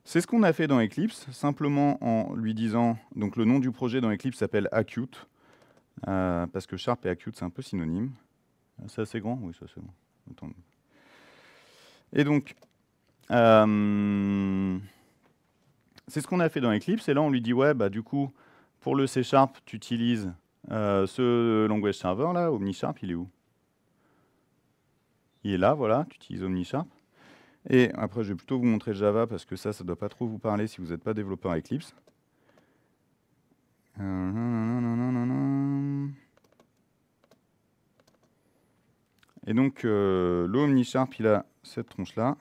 C'est ce qu'on a fait dans Eclipse, simplement en lui disant, donc le nom du projet dans Eclipse s'appelle Acute. Euh, parce que sharp et acute, c'est un peu synonyme. Ah, c'est assez grand Oui, ça c'est bon. Attends. Et donc, euh, c'est ce qu'on a fait dans Eclipse. Et là, on lui dit, ouais, bah, du coup, pour le C Sharp, tu utilises euh, ce language server, là, OmniSharp, il est où Il est là, voilà, tu utilises OmniSharp. Et après, je vais plutôt vous montrer Java, parce que ça, ça ne doit pas trop vous parler si vous n'êtes pas développeur Eclipse. Euh, Et donc, euh, l'omni sharp il a cette tronche-là.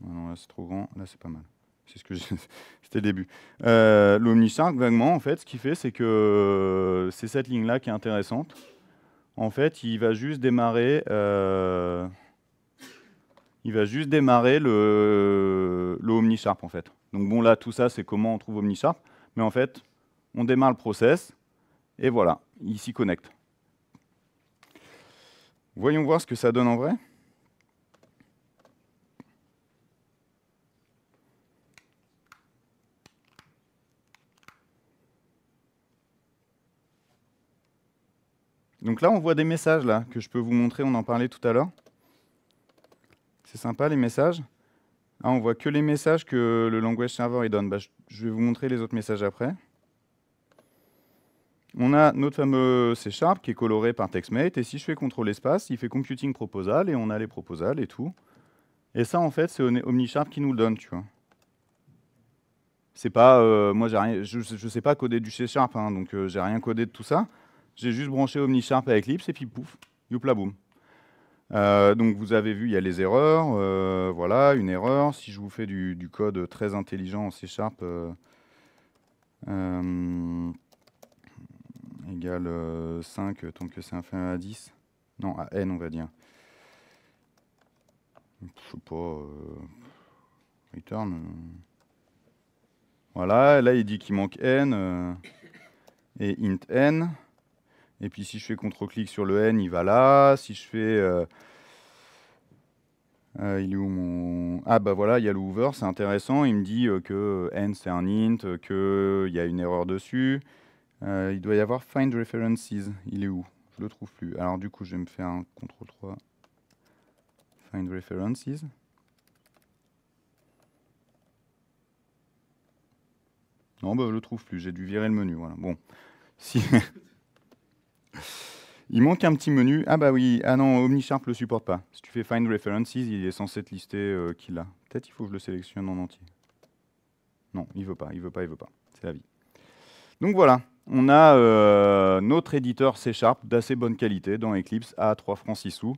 non, là, c'est trop grand. Là, c'est pas mal. C'est ce que C'était le début. Euh, sharp vaguement, en fait, ce qu'il fait, c'est que euh, c'est cette ligne-là qui est intéressante. En fait, il va juste démarrer... Euh, il va juste démarrer le, en fait. Donc bon, là, tout ça, c'est comment on trouve Omnisharp. Mais en fait, on démarre le process, et voilà, il s'y connecte. Voyons voir ce que ça donne en vrai. Donc là, on voit des messages là que je peux vous montrer, on en parlait tout à l'heure. C'est sympa les messages. Là, ah, on voit que les messages que le language server donne. Bah, je vais vous montrer les autres messages après. On a notre fameux C Sharp qui est coloré par TextMate. Et si je fais CTRL espace, il fait computing proposal et on a les proposals et tout. Et ça, en fait, c'est OmniSharp qui nous le donne, tu vois. C'est pas, euh, moi, rien, je ne sais pas coder du C Sharp, hein, donc je euh, j'ai rien codé de tout ça. J'ai juste branché OmniSharp avec Eclipse et puis pouf, youpla boum. Euh, donc vous avez vu, il y a les erreurs, voilà, une erreur. Si je vous fais du, code très intelligent en C Sharp, égale 5 euh, euh, tant que c'est inférieur à 10. Non, à n, on va dire. Je sais pas. Euh, return. Voilà, là, il dit qu'il manque n et int n. Et puis si je fais contre-clic sur le n, il va là. Si je fais... il est où mon... Ah bah voilà, il y a le hoover, c'est intéressant. Il me dit que n c'est un int, qu'il y a une erreur dessus. Euh, il doit y avoir Find References. Il est où Je le trouve plus. Alors du coup, je vais me faire un CTRL 3. Find References. Non, je bah, je le trouve plus. J'ai dû virer le menu. Voilà. Bon. Si. il manque un petit menu. Ah bah oui. Ah non, OmniSharp le supporte pas. Si tu fais Find References, il est censé te lister euh, qu'il a. Peut-être il faut que je le sélectionne en entier. Non, il veut pas. Il veut pas. Il veut pas. C'est la vie. Donc voilà. On a euh, notre éditeur C Sharp d'assez bonne qualité dans Eclipse à 3 francs 6 sous,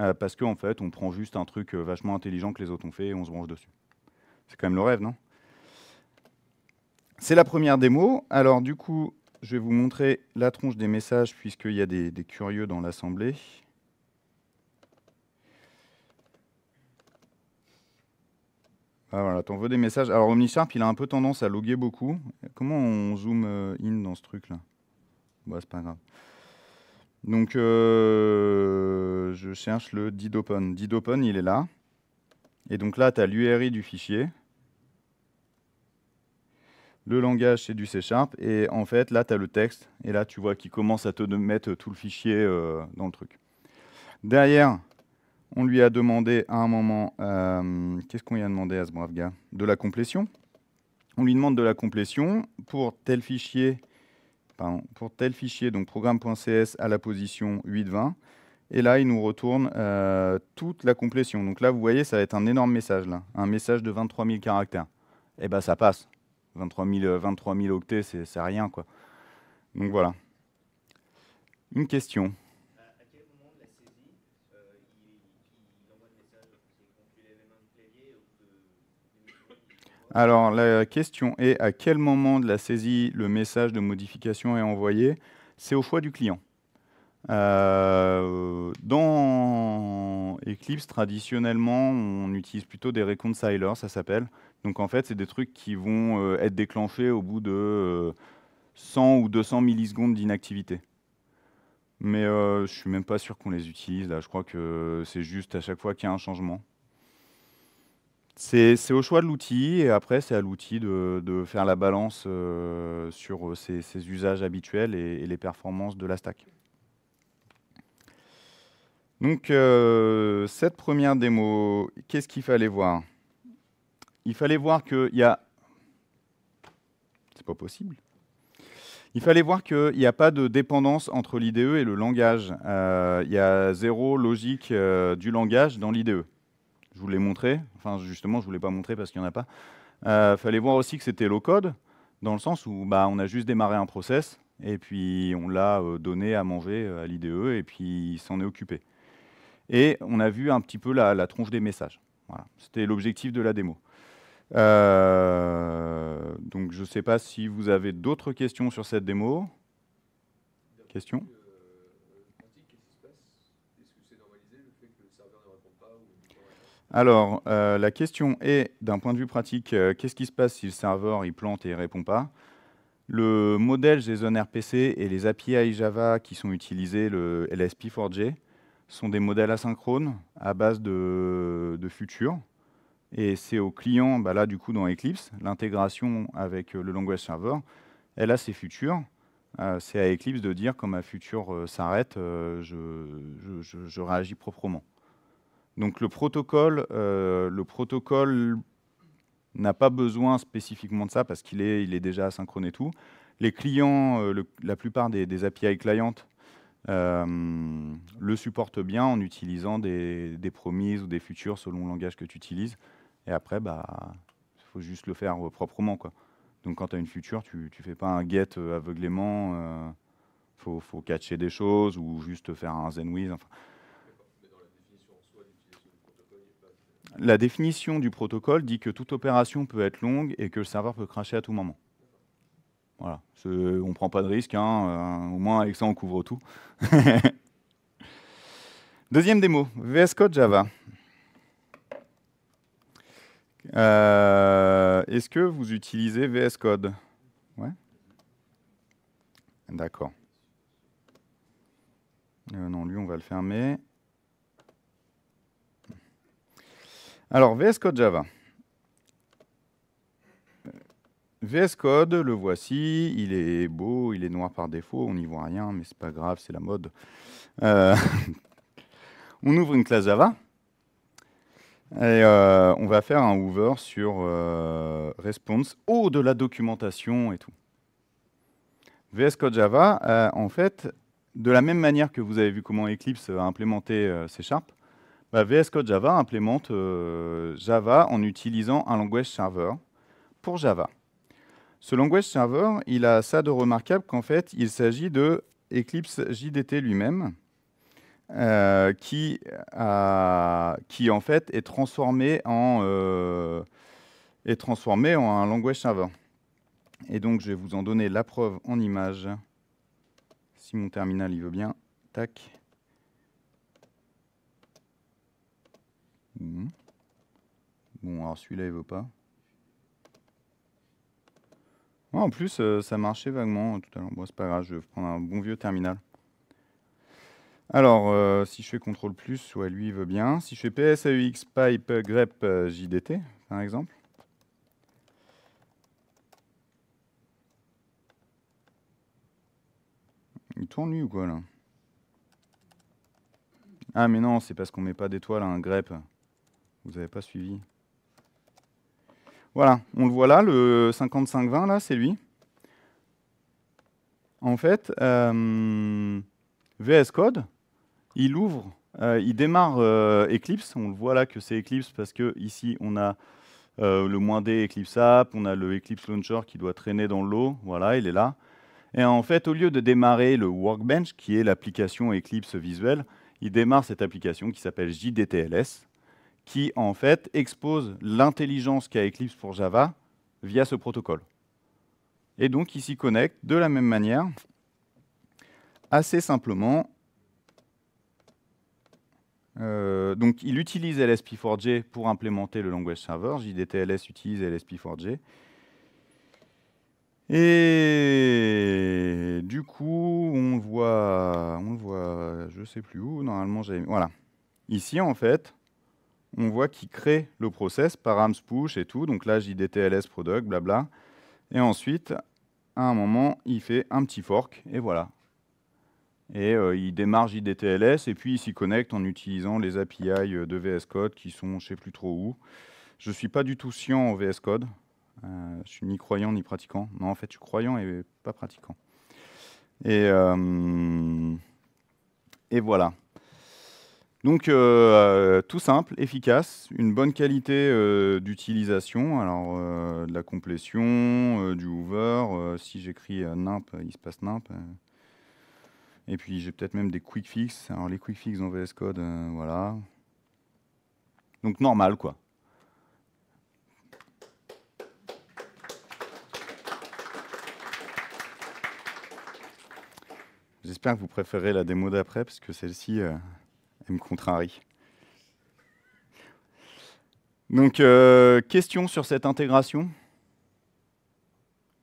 euh, parce qu'en fait, on prend juste un truc euh, vachement intelligent que les autres ont fait et on se branche dessus. C'est quand même le rêve, non C'est la première démo. Alors du coup, je vais vous montrer la tronche des messages, puisqu'il y a des curieux dans l'assemblée. Ah, voilà, veux des messages. Alors OmniSharp, il a un peu tendance à loguer beaucoup. Comment on zoom euh, in dans ce truc-là Bon, c'est pas grave. Donc, euh, je cherche le didopen. Didopen, il est là. Et donc là, tu as l'URI du fichier. Le langage, c'est du C Sharp. Et en fait, là, tu as le texte. Et là, tu vois qu'il commence à te mettre tout le fichier euh, dans le truc. Derrière, on lui a demandé à un moment, euh, qu'est-ce qu'on lui a demandé à ce brave gars De la complétion. On lui demande de la complétion pour tel fichier, pour tel fichier, donc programme.cs à la position 820. Et là, il nous retourne euh, toute la complétion. Donc là, vous voyez, ça va être un énorme message, là. un message de 23 000 caractères. Eh bien, ça passe. 23 000, 23 000 octets, c'est rien, quoi. Donc voilà. Une question. Alors la question est à quel moment de la saisie le message de modification est envoyé C'est au choix du client. Euh, dans Eclipse, traditionnellement, on utilise plutôt des reconcilers, ça s'appelle. Donc en fait, c'est des trucs qui vont euh, être déclenchés au bout de 100 euh, ou 200 millisecondes d'inactivité. Mais je ne suis même pas sûr qu'on les utilise là. Je crois que c'est juste à chaque fois qu'il y a un changement. C'est au choix de l'outil et après c'est à l'outil de, faire la balance euh, sur euh, ses, usages habituels et, les performances de la stack. Donc euh, cette première démo, qu'est-ce qu'il fallait voir Il fallait voir qu'il y a... C'est pas possible. Il fallait voir qu'il n'y a pas de dépendance entre l'IDE et le langage. Il y a zéro logique du langage dans l'IDE je vous l'ai montré. Enfin, justement, je voulais pas montrer parce qu'il n'y en a pas. Euh, fallait voir aussi que c'était low code, dans le sens où bah, on a juste démarré un process et puis on l'a euh, donné à manger euh, à l'IDE et puis il s'en est occupé. Et on a vu un petit peu la, tronche des messages. Voilà. C'était l'objectif de la démo. donc je ne sais pas si vous avez d'autres questions sur cette démo. Questions Alors, euh, la question est, d'un point de vue pratique, euh, qu'est-ce qui se passe si le serveur il plante et ne répond pas Le modèle JSON RPC et les API Java qui sont utilisés, le LSP4J, sont des modèles asynchrones à base de, futures. futurs. Et c'est au client, bah là du coup dans Eclipse, l'intégration avec euh, le language server, elle a ses futures. c'est à Eclipse de dire quand ma future s'arrête, je réagis proprement. Donc le protocole, euh, le protocole n'a pas besoin spécifiquement de ça parce qu'il est, il est déjà asynchrone et tout. Les clients, euh, la plupart des, API client, euh, le supportent bien en utilisant des, promises ou des futures selon le langage que tu utilises. Et après, il bah, faut juste le faire proprement. Quoi. Donc quand tu as une future, tu ne fais pas un get aveuglément. Il faut, catcher des choses ou juste faire un ZenWiz, La définition du protocole dit que toute opération peut être longue et que le serveur peut cracher à tout moment. Voilà, on ne prend pas de risque, hein, euh, au moins avec ça on couvre tout. Deuxième démo, VS Code Java. Euh, est-ce que vous utilisez VS Code Ouais D'accord. Euh, non, lui, on va le fermer. Alors, VS Code Java. VS Code, le voici, il est beau, il est noir par défaut, on n'y voit rien, mais c'est pas grave, c'est la mode. Euh, on ouvre une classe Java et euh, on va faire un hover sur euh, response, au de la documentation et tout. VS Code Java, en fait, de la même manière que vous avez vu comment Eclipse a implémenté C Sharp, bah, VS Code Java implémente euh, Java en utilisant un language server pour Java. Ce language server, il a ça de remarquable qu'en fait, il s'agit de Eclipse JDT lui-même, euh, qui, qui en fait est transformé en, euh, est transformé en un language server. Et donc, je vais vous en donner la preuve en image, si mon terminal il veut bien. Tac. Mhm. Bon. alors celui-là, il vaut pas. en plus, euh, ça marchait vaguement hein, tout à l'heure. Bon, c'est pas grave, je vais prendre un bon vieux terminal. Alors, euh, si je fais CTRL plus, ouais, lui, il veut bien. Si je fais PSAUX pipe grep euh, JDT, par exemple. Il tourne lui ou quoi là Ah mais non, c'est parce qu'on met pas d'étoile à un grep. Vous n'avez pas suivi. Voilà, on le voit là, le 5520, là, c'est lui. En fait, euh, VS Code, il ouvre, euh, il démarre euh, Eclipse. On le voit là que c'est Eclipse parce que ici, on a le moins D Eclipse App, on a le Eclipse Launcher qui doit traîner dans l'eau. Voilà, il est là. Et en fait, au lieu de démarrer le Workbench, qui est l'application Eclipse visuelle, il démarre cette application qui s'appelle JDTLS, qui en fait expose l'intelligence qu'a Eclipse pour Java via ce protocole. Et donc il s'y connecte de la même manière, assez simplement. Euh, donc il utilise LSP4J pour implémenter le language server, JDTLS utilise LSP4J. Et du coup, on voit, on ne voit, je sais plus où, normalement j'avais... Voilà. Ici, en fait, on voit qu'il crée le process par AMS push et tout. Donc là, JDTLS product, blabla. Et ensuite, à un moment, il fait un petit fork et voilà. Et euh, il démarre JDTLS et puis il s'y connecte en utilisant les API euh, de VS Code qui sont je ne sais plus trop où. Je ne suis pas du tout scient en VS Code. je euh, je suis ni croyant ni pratiquant. Non, en fait, je suis croyant et pas pratiquant. Et, et voilà. Donc euh, euh, tout simple, efficace, une bonne qualité euh, d'utilisation, alors de la complétion, du hoover, si j'écris nimp, il se passe nimp. Et puis j'ai peut-être même des quick fixes. Alors les quick fix dans VS Code, voilà. Donc normal quoi. J'espère que vous préférez la démo d'après parce que celle-ci elle me contrarie. Donc, euh, question sur cette intégration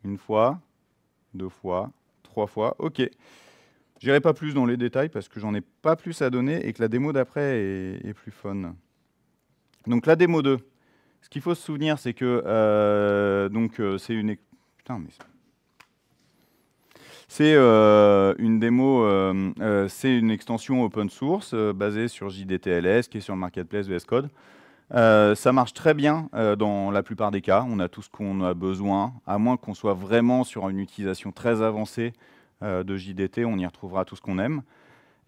Une fois, deux fois, trois fois, ok. J'irai pas plus dans les détails parce que j'en ai pas plus à donner et que la démo d'après est, plus fun. Donc la démo 2, ce qu'il faut se souvenir, c'est que euh, donc euh, c'est une... Putain, mais c'est euh, une démo, euh, euh, c'est une extension open source basée sur JDTLS qui est sur le marketplace VS Code. ça marche très bien dans la plupart des cas. On a tout ce qu'on a besoin, à moins qu'on soit vraiment sur une utilisation très avancée de JDT. On y retrouvera tout ce qu'on aime.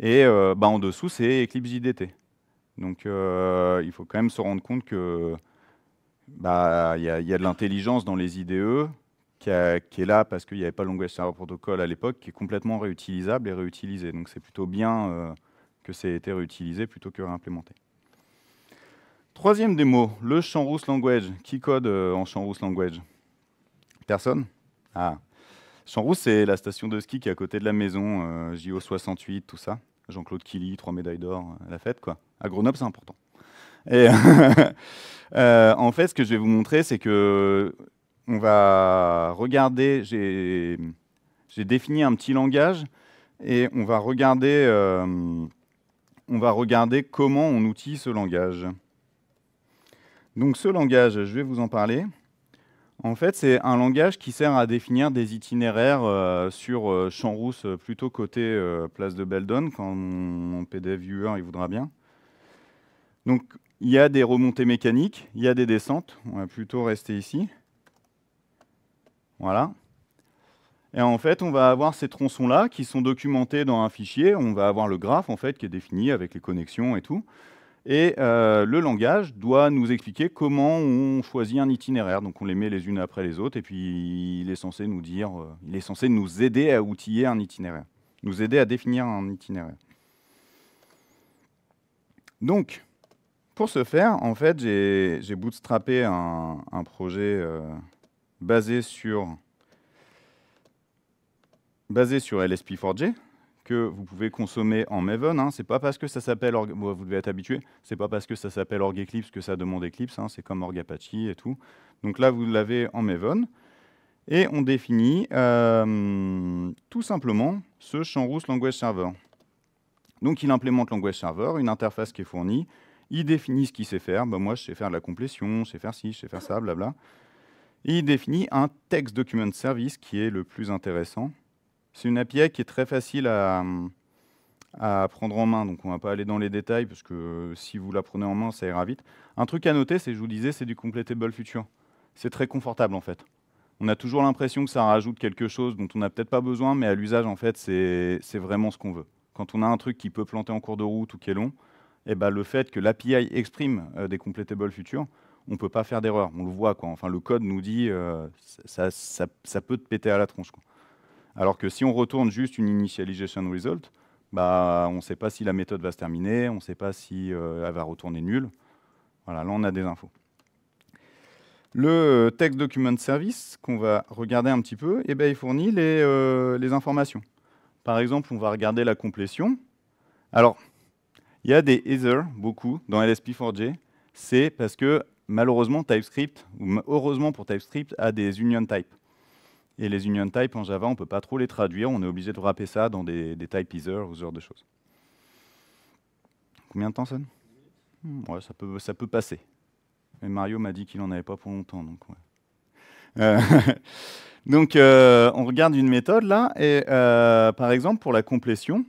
Et bah, en dessous, c'est Eclipse JDT. Donc il faut quand même se rendre compte que bah, il y, a de l'intelligence dans les IDE qui, est là parce qu'il n'y avait pas langage serveur Protocol à l'époque, qui est complètement réutilisable et réutilisé. Donc c'est plutôt bien euh, que ça ait été réutilisé plutôt que réimplémenté. Troisième démo, le champ Language. Qui code euh, en champ Language Personne Ah. c'est la station de ski qui est à côté de la maison, euh, JO68, tout ça. Jean-Claude Killy, trois médailles d'or, la fête, quoi. À Grenoble, c'est important. Et en fait, ce que je vais vous montrer, c'est que on va regarder, j'ai défini un petit langage et euh, on va regarder, comment on outille ce langage. Donc ce langage, je vais vous en parler. En fait, c'est un langage qui sert à définir des itinéraires euh, sur euh, Champs-Rousse, plutôt côté place de Beldon, quand mon, PDF viewer il voudra bien. Donc, il y a des remontées mécaniques, il y a des descentes, on va plutôt rester ici. Voilà. Et en fait, on va avoir ces tronçons-là qui sont documentés dans un fichier. On va avoir le graphe en fait qui est défini avec les connexions et tout. Et euh, le langage doit nous expliquer comment on choisit un itinéraire. Donc on les met les unes après les autres et puis il est censé nous dire, euh, il est censé nous aider à outiller un itinéraire, nous aider à définir un itinéraire. Donc, pour ce faire, en fait, j'ai bootstrapé un, projet euh, basé sur, basé sur LSP4J que vous pouvez consommer en Maven. Hein. C'est pas parce que ça s'appelle Org... vous devez être habitué. C'est pas parce que ça s'appelle Org Eclipse que ça demande Eclipse. Hein. C'est comme Org Apache et tout. Donc là, vous l'avez en Maven. Et on définit euh, tout simplement ce champ rousse language server. Donc il implémente language server, une interface qui est fournie. Il définit ce qu'il sait faire. Ben, moi, je sais faire la complétion, je sais faire ci, je sais faire ça, blabla. Il définit un text document service qui est le plus intéressant. C'est une API qui est très facile à, prendre en main, donc on ne va pas aller dans les détails, parce que si vous la prenez en main, ça ira vite. Un truc à noter, c'est, je vous disais, c'est du completable future. C'est très confortable, en fait. On a toujours l'impression que ça rajoute quelque chose dont on n'a peut-être pas besoin, mais à l'usage, en fait, c'est vraiment ce qu'on veut. Quand on a un truc qui peut planter en cours de route ou qui est long, et eh ben, le fait que l'API exprime euh, des completables futures, on ne peut pas faire d'erreur. On le voit, quoi. Enfin, le code nous dit, euh, ça, peut te péter à la tronche. Alors que si on retourne juste une initialization result, bah, on ne sait pas si la méthode va se terminer, on ne sait pas si euh, elle va retourner nulle. Voilà, là, on a des infos. Le euh, text document service qu'on va regarder un petit peu, eh ben, il fournit les, informations. Par exemple, on va regarder la complétion. Alors, il y a des Ether, beaucoup, dans LSP4J. C'est parce que malheureusement, TypeScript, ou heureusement pour TypeScript, a des union types. Et les union types en Java, on ne peut pas trop les traduire, on est obligé de wrapper ça dans des, type typeisers ou ce genre de choses. Combien de temps hmm, ça peut, ça peut passer. Mais Mario m'a dit qu'il n'en avait pas pour longtemps, donc euh, Donc, euh, on regarde une méthode là, et euh, par exemple, pour la complétion,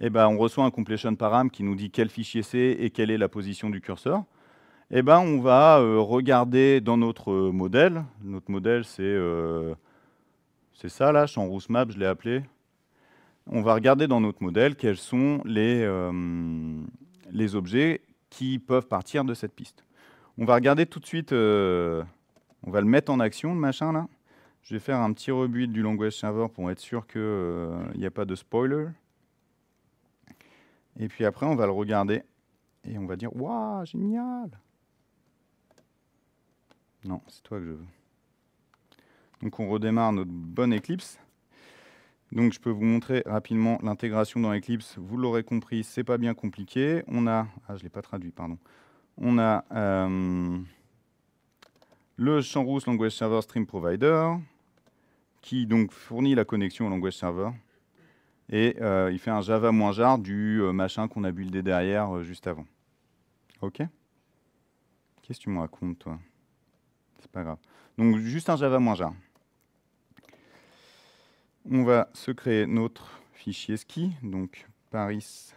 eh ben, on reçoit un completion param qui nous dit quel fichier c'est et quelle est la position du curseur. Eh ben, on va euh, regarder dans notre euh, modèle. Notre modèle, c'est euh, ça, là, champ map, je l'ai appelé. On va regarder dans notre modèle quels sont les, objets qui peuvent partir de cette piste. On va regarder tout de suite, on va le mettre en action, le machin, là. Je vais faire un petit rebuild du language server pour être sûr qu'il n'y a pas de spoiler. Et puis après, on va le regarder et on va dire « Waouh, génial !» Non, c'est toi que je veux. Donc on redémarre notre bonne Eclipse. Donc je peux vous montrer rapidement l'intégration dans Eclipse. Vous l'aurez compris, c'est pas bien compliqué. On a, ah je l'ai pas traduit, pardon. On a euh, le Chamrousse Language Server Stream Provider qui donc fournit la connexion au Language Server et euh, il fait un Java moins jar du euh, machin qu'on a buildé derrière juste avant. Ok Qu'est-ce que tu me racontes toi pas grave. Donc juste un java jar On va se créer notre fichier ski, donc Paris.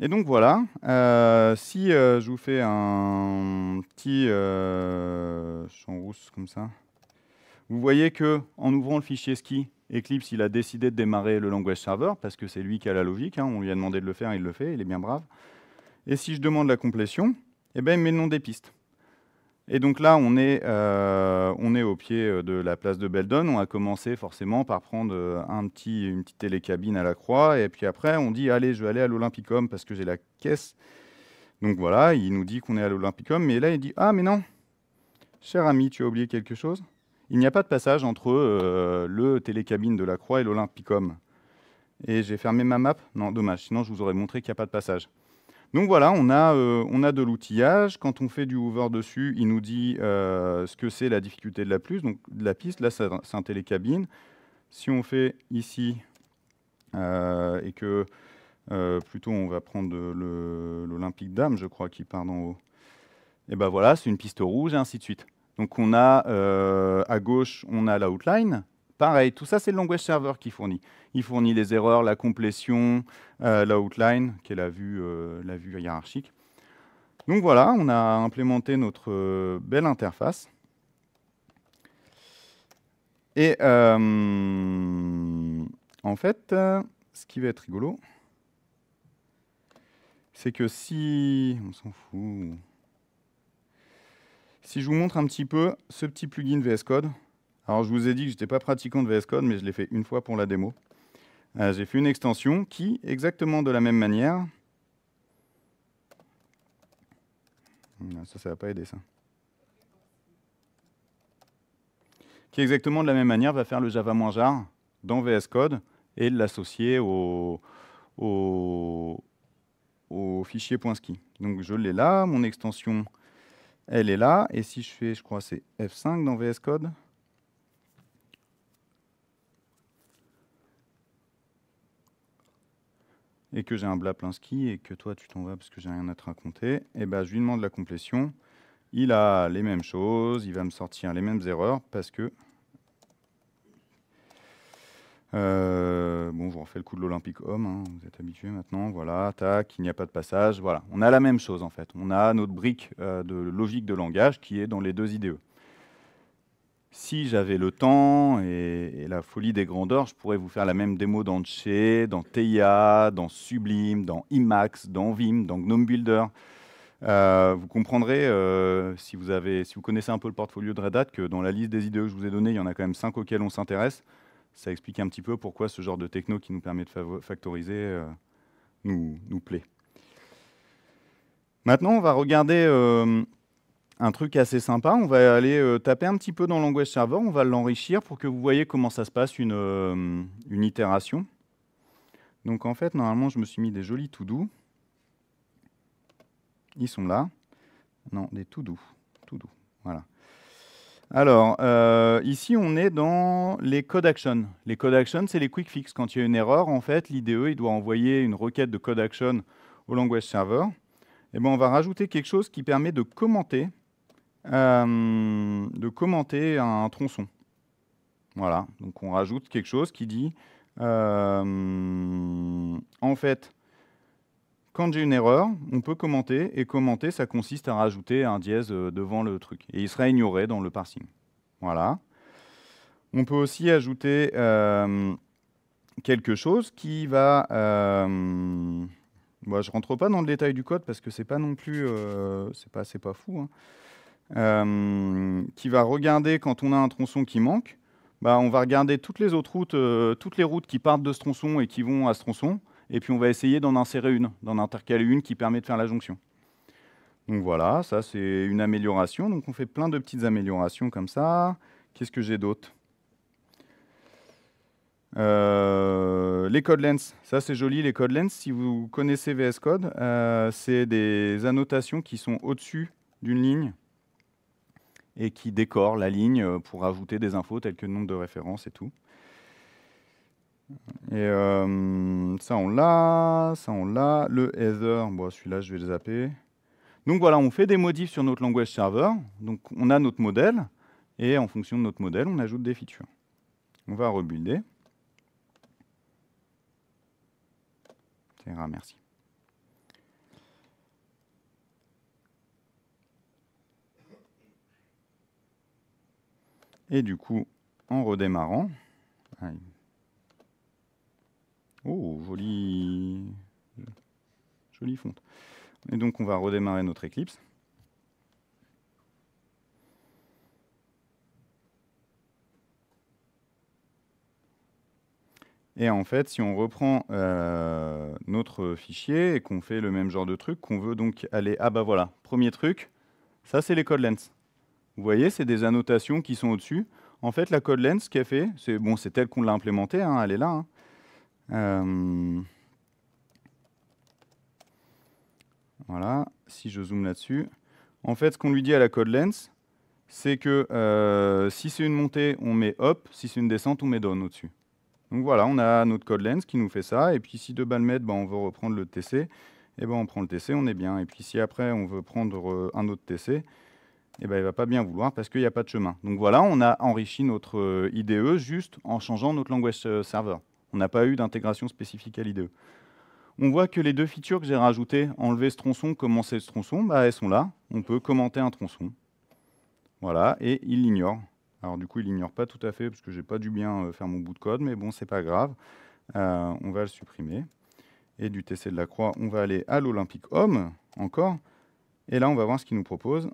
Et donc voilà, euh, si euh, je vous fais un petit euh, rousse comme ça, vous voyez que en ouvrant le fichier ski, Eclipse il a décidé de démarrer le language server parce que c'est lui qui a la logique. Hein. on lui a demandé de le faire, il le fait, il est bien brave. Et si je demande la complétion, eh ben, il met le nom des pistes. Et donc là, on est, euh, on est au pied euh, de la place de Beldon. On a commencé forcément par prendre euh, un petit, une petite télécabine à la croix. Et puis après, on dit Allez, je vais aller à l'Olympicum parce que j'ai la caisse. Donc voilà, il nous dit qu'on est à l'Olympicum. Mais là, il dit Ah, mais non, cher ami, tu as oublié quelque chose Il n'y a pas de passage entre le télécabine de la croix et l'Olympicum. Et j'ai fermé ma map Non, dommage, sinon je vous aurais montré qu'il n'y a pas de passage. Donc voilà, on a, euh, on a de l'outillage. Quand on fait du hover dessus, il nous dit euh, ce que c'est la difficulté de la, plus, donc de la piste. Là, c'est un télécabine. Si on fait ici euh, et que plutôt on va prendre l'Olympique d'âme, je crois, qui part d'en haut, et eh ben voilà, c'est une piste rouge et ainsi de suite. Donc on a à gauche, on a l'outline. Pareil, tout ça, c'est le language server qui fournit. Il fournit les erreurs, la complétion, euh, l'outline, la qui est la vue, euh, la vue hiérarchique. Donc voilà, on a implémenté notre euh, belle interface. Et en fait, ce qui va être rigolo, c'est que si... On s'en fout. Si je vous montre un petit peu ce petit plugin VS Code, alors, je vous ai dit que je n'étais pas pratiquant de VS Code, mais je l'ai fait une fois pour la démo. Euh, j'ai fait une extension qui, exactement de la même manière... Ça, ça va pas aider, ça. Qui, exactement de la même manière, va faire le java-jar dans VS Code et l'associer au, au, au, fichier .ski. Donc, je l'ai là, mon extension, elle est là. Et si je fais, je crois, c'est F5 dans VS Code... et que j'ai un bla plein ski et que toi tu t'en vas parce que j'ai rien à te raconter, et eh ben je lui demande la complétion. Il a les mêmes choses, il va me sortir les mêmes erreurs parce que. Euh, bon, je vous refais le coup de l'Olympique homme, hein, vous êtes habitué maintenant, voilà, tac, il n'y a pas de passage, voilà. On a la même chose en fait, on a notre brique euh, de logique de langage qui est dans les deux IDE si j'avais le temps et, la folie des grandeurs, je pourrais vous faire la même démo dans Che, dans Teia, dans Sublime, dans Imax, dans Vim, dans Gnome Builder. Euh, vous comprendrez, euh, si, vous connaissez un peu le portfolio de Red Hat, que dans la liste des idées que je vous ai données, il y en a quand même cinq auxquelles on s'intéresse. Ça explique un petit peu pourquoi ce genre de techno qui nous permet de factoriser euh, nous, nous, plaît. Maintenant, on va regarder un truc assez sympa. On va aller euh, taper un petit peu dans Language Server, on va l'enrichir pour que vous voyez comment ça se passe une, euh, une itération. Donc en fait, normalement, je me suis mis des jolis tout doux. Ils sont là. Non, des to doux. doux. Voilà. Alors, euh, ici, on est dans les code action. Les code action, c'est les quick fix. Quand il y a une erreur, en fait, l'IDE, il doit envoyer une requête de code action au language server. Et eh ben, on va rajouter quelque chose qui permet de commenter euh, de commenter un, tronçon. Voilà, donc on rajoute quelque chose qui dit, euh, en fait, quand j'ai une erreur, on peut commenter, et commenter, ça consiste à rajouter un dièse euh, devant le truc, et il sera ignoré dans le parsing. Voilà. On peut aussi ajouter quelque chose qui va... Euh, je ne rentre pas dans le détail du code parce que c'est pas non plus... c'est pas, pas fou. Hein. Euh, qui va regarder quand on a un tronçon qui manque. Bah, on va regarder toutes les autres routes, euh, toutes les routes qui partent de ce tronçon et qui vont à ce tronçon, et puis on va essayer d'en insérer une, d'en intercaler une qui permet de faire la jonction. Donc voilà, ça c'est une amélioration. Donc on fait plein de petites améliorations comme ça. Qu'est-ce que j'ai d'autre euh, les code lens, ça c'est joli, les code lens, si vous connaissez VS Code, c'est des annotations qui sont au-dessus d'une ligne et qui décore la ligne euh, pour ajouter des infos telles que le nombre de références et tout. Et euh, ça, on l'a, ça, on l'a. Le heather, bon, celui-là, je vais le zapper. Donc voilà, on fait des modifs sur notre language server. Donc on a notre modèle, et en fonction de notre modèle, on ajoute des features. On va rebuilder. C'est merci. Et du coup, en redémarrant. Oh, jolie, jolie fonte. Et donc, on va redémarrer notre Eclipse. Et en fait, si on reprend euh, notre fichier et qu'on fait le même genre de truc, qu'on veut donc aller... Ah bah voilà, premier truc, ça c'est les code lens. Vous voyez, c'est des annotations qui sont au-dessus. En fait, la code lens, ce qu'elle fait, c'est bon, c'est telle qu'on l'a implémentée, hein, elle est là. Hein. Euh, voilà, si je zoome là-dessus. En fait, ce qu'on lui dit à la code lens, c'est que euh, si c'est une montée, on met up, si c'est une descente, on met down au-dessus. Donc voilà, on a notre code lens qui nous fait ça, et puis si de le ben, on veut reprendre le TC, et ben on prend le TC, on est bien. Et puis si après on veut prendre euh, un autre TC, eh ben, il ne va pas bien vouloir parce qu'il n'y a pas de chemin. Donc voilà, on a enrichi notre euh, IDE juste en changeant notre language euh, server. On n'a pas eu d'intégration spécifique à l'IDE. On voit que les deux features que j'ai rajoutées, enlever ce tronçon, commencer ce tronçon, bah, elles sont là. On peut commenter un tronçon. Voilà, et il l'ignore. Alors du coup, il l'ignore pas tout à fait parce que j'ai pas dû bien euh, faire mon bout de code, mais bon, c'est pas grave. on va le supprimer. Et du TC de la croix, on va aller à l'Olympique Homme, encore. Et là, on va voir ce qu'il nous propose.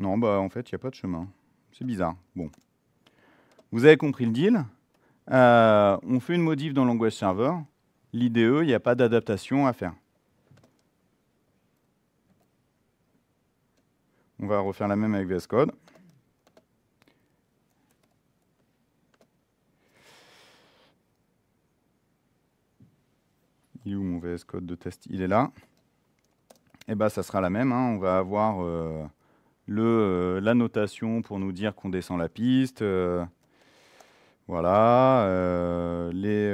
Non, bah en fait, il n'y a pas de chemin. C'est bizarre. Bon. Vous avez compris le deal. Euh, on fait une modif dans Language serveur. L'IDE, il n'y a pas d'adaptation à faire. On va refaire la même avec VS Code. Il est mon VS Code de test Il est là. Et eh bah, ça sera la même. Hein. On va avoir euh, le, euh, la notation pour nous dire qu'on descend la piste. Euh, voilà. Euh, les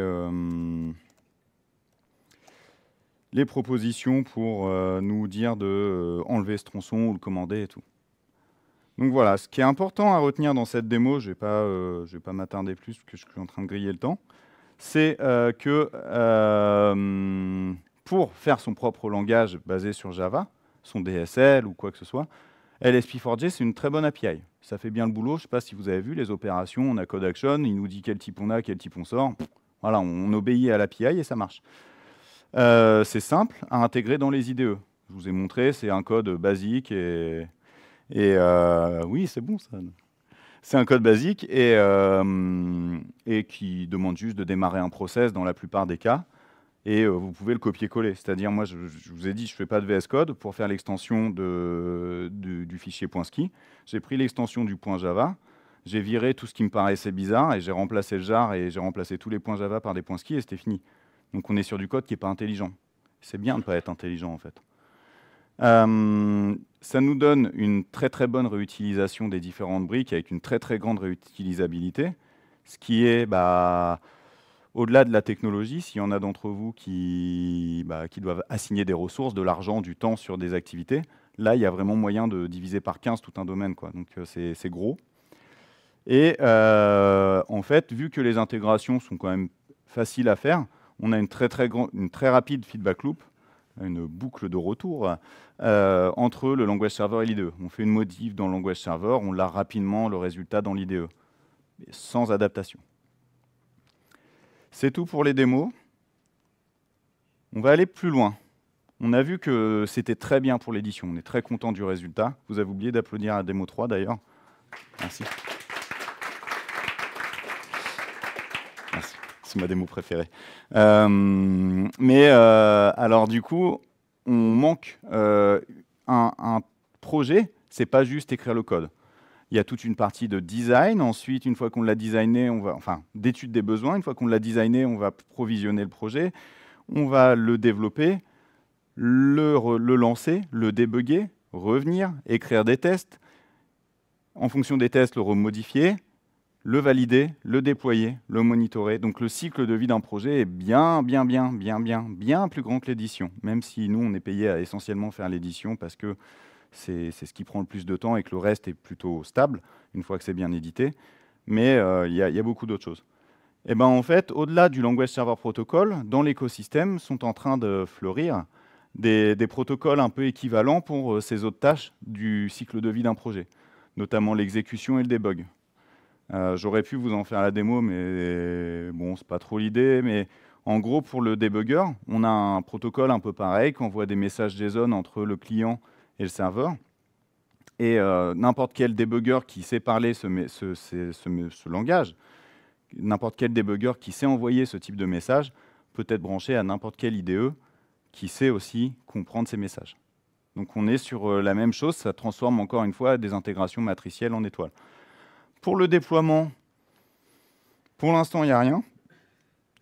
les propositions pour nous dire de enlever ce tronçon ou le commander et tout. Donc voilà, ce qui est important à retenir dans cette démo, je ne vais pas, pas m'attarder plus parce que je suis en train de griller le temps, c'est que pour faire son propre langage basé sur Java, son DSL ou quoi que ce soit, LSP4J, c'est une très bonne API. Ça fait bien le boulot. Je ne sais pas si vous avez vu les opérations. On a code action, il nous dit quel type on a, quel type on sort. Voilà, on obéit à l'API et ça marche. Euh, c'est simple à intégrer dans les IDE. Je vous ai montré, c'est un code basique et, euh, oui, c'est bon ça. C'est un code basique et, euh, et, qui demande juste de démarrer un process dans la plupart des cas et euh, vous pouvez le copier-coller. C'est-à-dire, moi, je, vous ai dit, je ne fais pas de VS Code pour faire l'extension de, du fichier .ski. J'ai pris l'extension du point .java, j'ai viré tout ce qui me paraissait bizarre et j'ai remplacé le jar et j'ai remplacé tous les points .java par des points .ski et c'était fini. Donc, on est sur du code qui n'est pas intelligent. C'est bien de ne pas être intelligent, en fait. Euh, ça nous donne une très très bonne réutilisation des différentes briques avec une très très grande réutilisabilité, ce qui est bah, au-delà de la technologie, s'il y en a d'entre vous bah, qui, doivent assigner des ressources, de l'argent, du temps sur des activités, là, il y a vraiment moyen de diviser par 15 tout un domaine. Donc, euh, c'est gros. Et euh, en fait, vu que les intégrations sont quand même faciles à faire, on a une très, très, une très rapide feedback loop, une boucle de retour euh, entre le language serveur et l'IDE. On fait une modif dans le language server, on l'a rapidement le résultat dans l'IDE, sans adaptation. C'est tout pour les démos. On va aller plus loin. On a vu que c'était très bien pour l'édition. On est très content du résultat. Vous avez oublié d'applaudir à la démo 3 d'ailleurs. Merci. C'est ma démo préférée. Euh, mais euh, alors du coup, on manque euh, un, un projet. C'est pas juste écrire le code. Il y a toute une partie de design. Ensuite, une fois qu'on l'a designé, on va, enfin, d'étude des besoins. Une fois qu'on l'a designé, on va provisionner le projet. On va le développer, le, lancer, le débugger, revenir, écrire des tests. En fonction des tests, le remodifier, le valider, le déployer, le monitorer. Donc le cycle de vie d'un projet est bien, bien, bien, bien, bien, bien plus grand que l'édition, même si nous, on est payé à essentiellement faire l'édition parce que c'est ce qui prend le plus de temps et que le reste est plutôt stable une fois que c'est bien édité. Mais euh, il y, a beaucoup d'autres choses. Et eh ben en fait, au-delà du Language Server Protocol, dans l'écosystème sont en train de fleurir des, protocoles un peu équivalents pour euh, ces autres tâches du cycle de vie d'un projet, notamment l'exécution et le debug. Euh, j'aurais pu vous en faire la démo, mais bon, c'est pas trop l'idée. Mais en gros, pour le debugger, on a un protocole un peu pareil qui envoie des messages JSON entre le client et le serveur. Et euh, n'importe quel débugger qui sait parler ce, langage, n'importe quel débugger qui sait envoyer ce type de message peut être branché à n'importe quel IDE qui sait aussi comprendre ces messages. Donc on est sur euh, la même chose, ça transforme encore une fois des intégrations matricielles en étoiles. Pour le déploiement, pour l'instant, il n'y a rien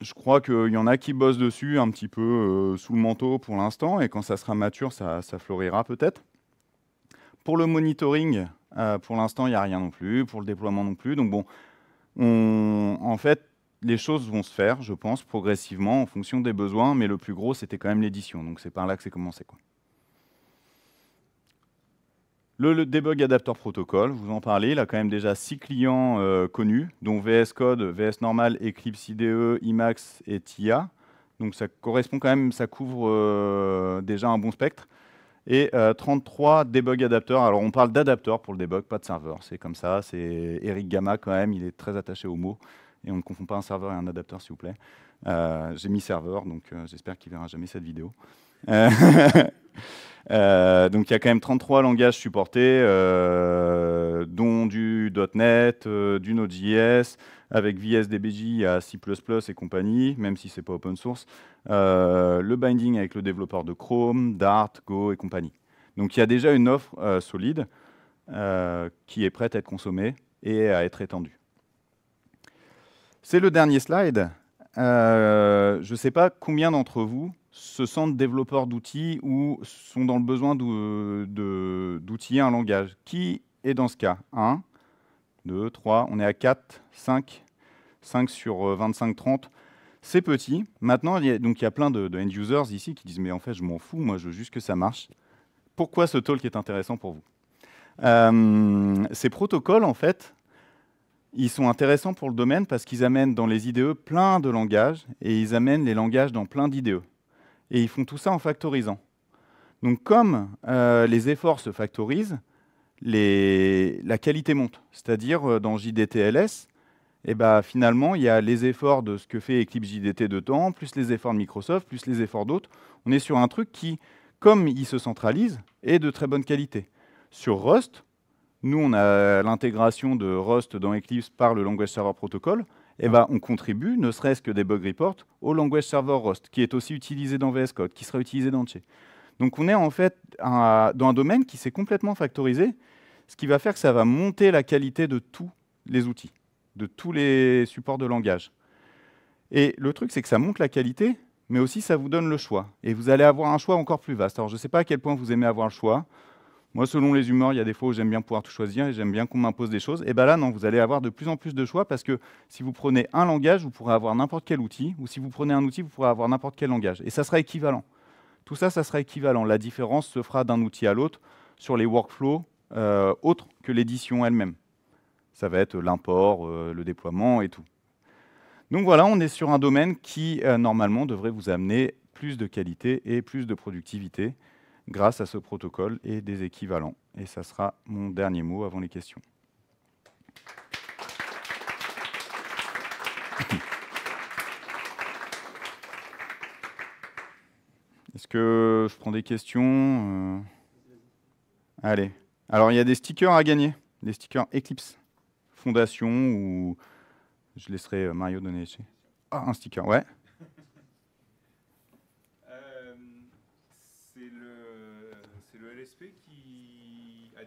je crois qu'il y en a qui bossent dessus un petit peu euh, sous le manteau pour l'instant, et quand ça sera mature, ça, ça peut-être. Pour le monitoring, euh, pour l'instant, il n'y a rien non plus, pour le déploiement non plus. Donc bon, en fait, les choses vont se faire, je pense, progressivement en fonction des besoins, mais le plus gros, c'était quand même l'édition. Donc c'est par là que c'est commencé. Le, Debug Adapter Protocol, vous en parlez, il a quand même déjà six clients euh, connus, dont VS Code, VS Normal, Eclipse IDE, Emacs et TIA. Donc ça correspond quand même, ça couvre euh, déjà un bon spectre. Et 33 euh, debug adapteurs. Alors on parle d'adapter pour le debug, pas de serveur. C'est comme ça, c'est Eric Gamma quand même, il est très attaché au mot. Et on ne confond pas un serveur et un adapteur, s'il vous plaît. J'ai mis serveur, donc j'espère qu'il verra jamais cette vidéo. Euh, donc il y a quand même 33 langages supportés, euh, dont du .NET, euh, du Node.js, avec VSDBJ à C++ et compagnie, même si c'est pas open source, le binding avec le développeur de Chrome, Dart, Go et compagnie. Donc il y a déjà une offre solide qui est prête à être consommée et à être étendue. C'est le dernier slide. je ne sais pas combien d'entre vous se sentent développeurs d'outils ou sont dans le besoin d'outiller un langage. Qui est dans ce cas 1, 2, 3, on est à 4, 5, 5 sur 25, euh, 30. C'est petit. Maintenant, il y a, donc, il y plein de, end-users ici qui disent Mais en fait, je m'en fous, moi, je veux juste que ça marche. Pourquoi ce talk est intéressant pour vous euh, Ces protocoles, en fait, ils sont intéressants pour le domaine parce qu'ils amènent dans les IDE plein de langages et ils amènent les langages dans plein d'IDE et ils font tout ça en factorisant. Donc comme euh, les efforts se factorisent, la qualité monte. C'est-à-dire euh, dans JDTLS, eh ben, finalement, il y a les efforts de ce que fait Eclipse JDT de temps, plus les efforts de Microsoft, plus les efforts d'autres. On est sur un truc qui, comme il se centralise, est de très bonne qualité. Sur Rust, nous, on a l'intégration de Rust dans Eclipse par le Language Server Protocol. Eh ben, on contribue, ne serait-ce que des bug reports, au language server ROST, qui est aussi utilisé dans VS Code, qui sera utilisé dans Che. Donc on est en fait dans un domaine qui s'est complètement factorisé, ce qui va faire que ça va monter la qualité de tous les outils, de tous les supports de langage. Et le truc, c'est que ça monte la qualité, mais aussi ça vous donne le choix. Et vous allez avoir un choix encore plus vaste. Alors je ne sais pas à quel point vous aimez avoir le choix. Moi, selon les humeurs, il y a des fois où j'aime bien pouvoir tout choisir et j'aime bien qu'on m'impose des choses. Et eh bien là, non, vous allez avoir de plus en plus de choix parce que si vous prenez un langage, vous pourrez avoir n'importe quel outil, ou si vous prenez un outil, vous pourrez avoir n'importe quel langage. Et ça sera équivalent. Tout ça, ça sera équivalent. La différence se fera d'un outil à l'autre sur les workflows euh, autres que l'édition elle-même. Ça va être l'import, euh, le déploiement et tout. Donc voilà, on est sur un domaine qui, euh, normalement, devrait vous amener plus de qualité et plus de productivité grâce à ce protocole et des équivalents. Et ça sera mon dernier mot avant les questions. Est-ce que je prends des questions euh? Allez. Alors, il y a des stickers à gagner, des stickers Eclipse, Fondation ou... Je laisserai euh, Mario donner. Ah, un sticker, ouais.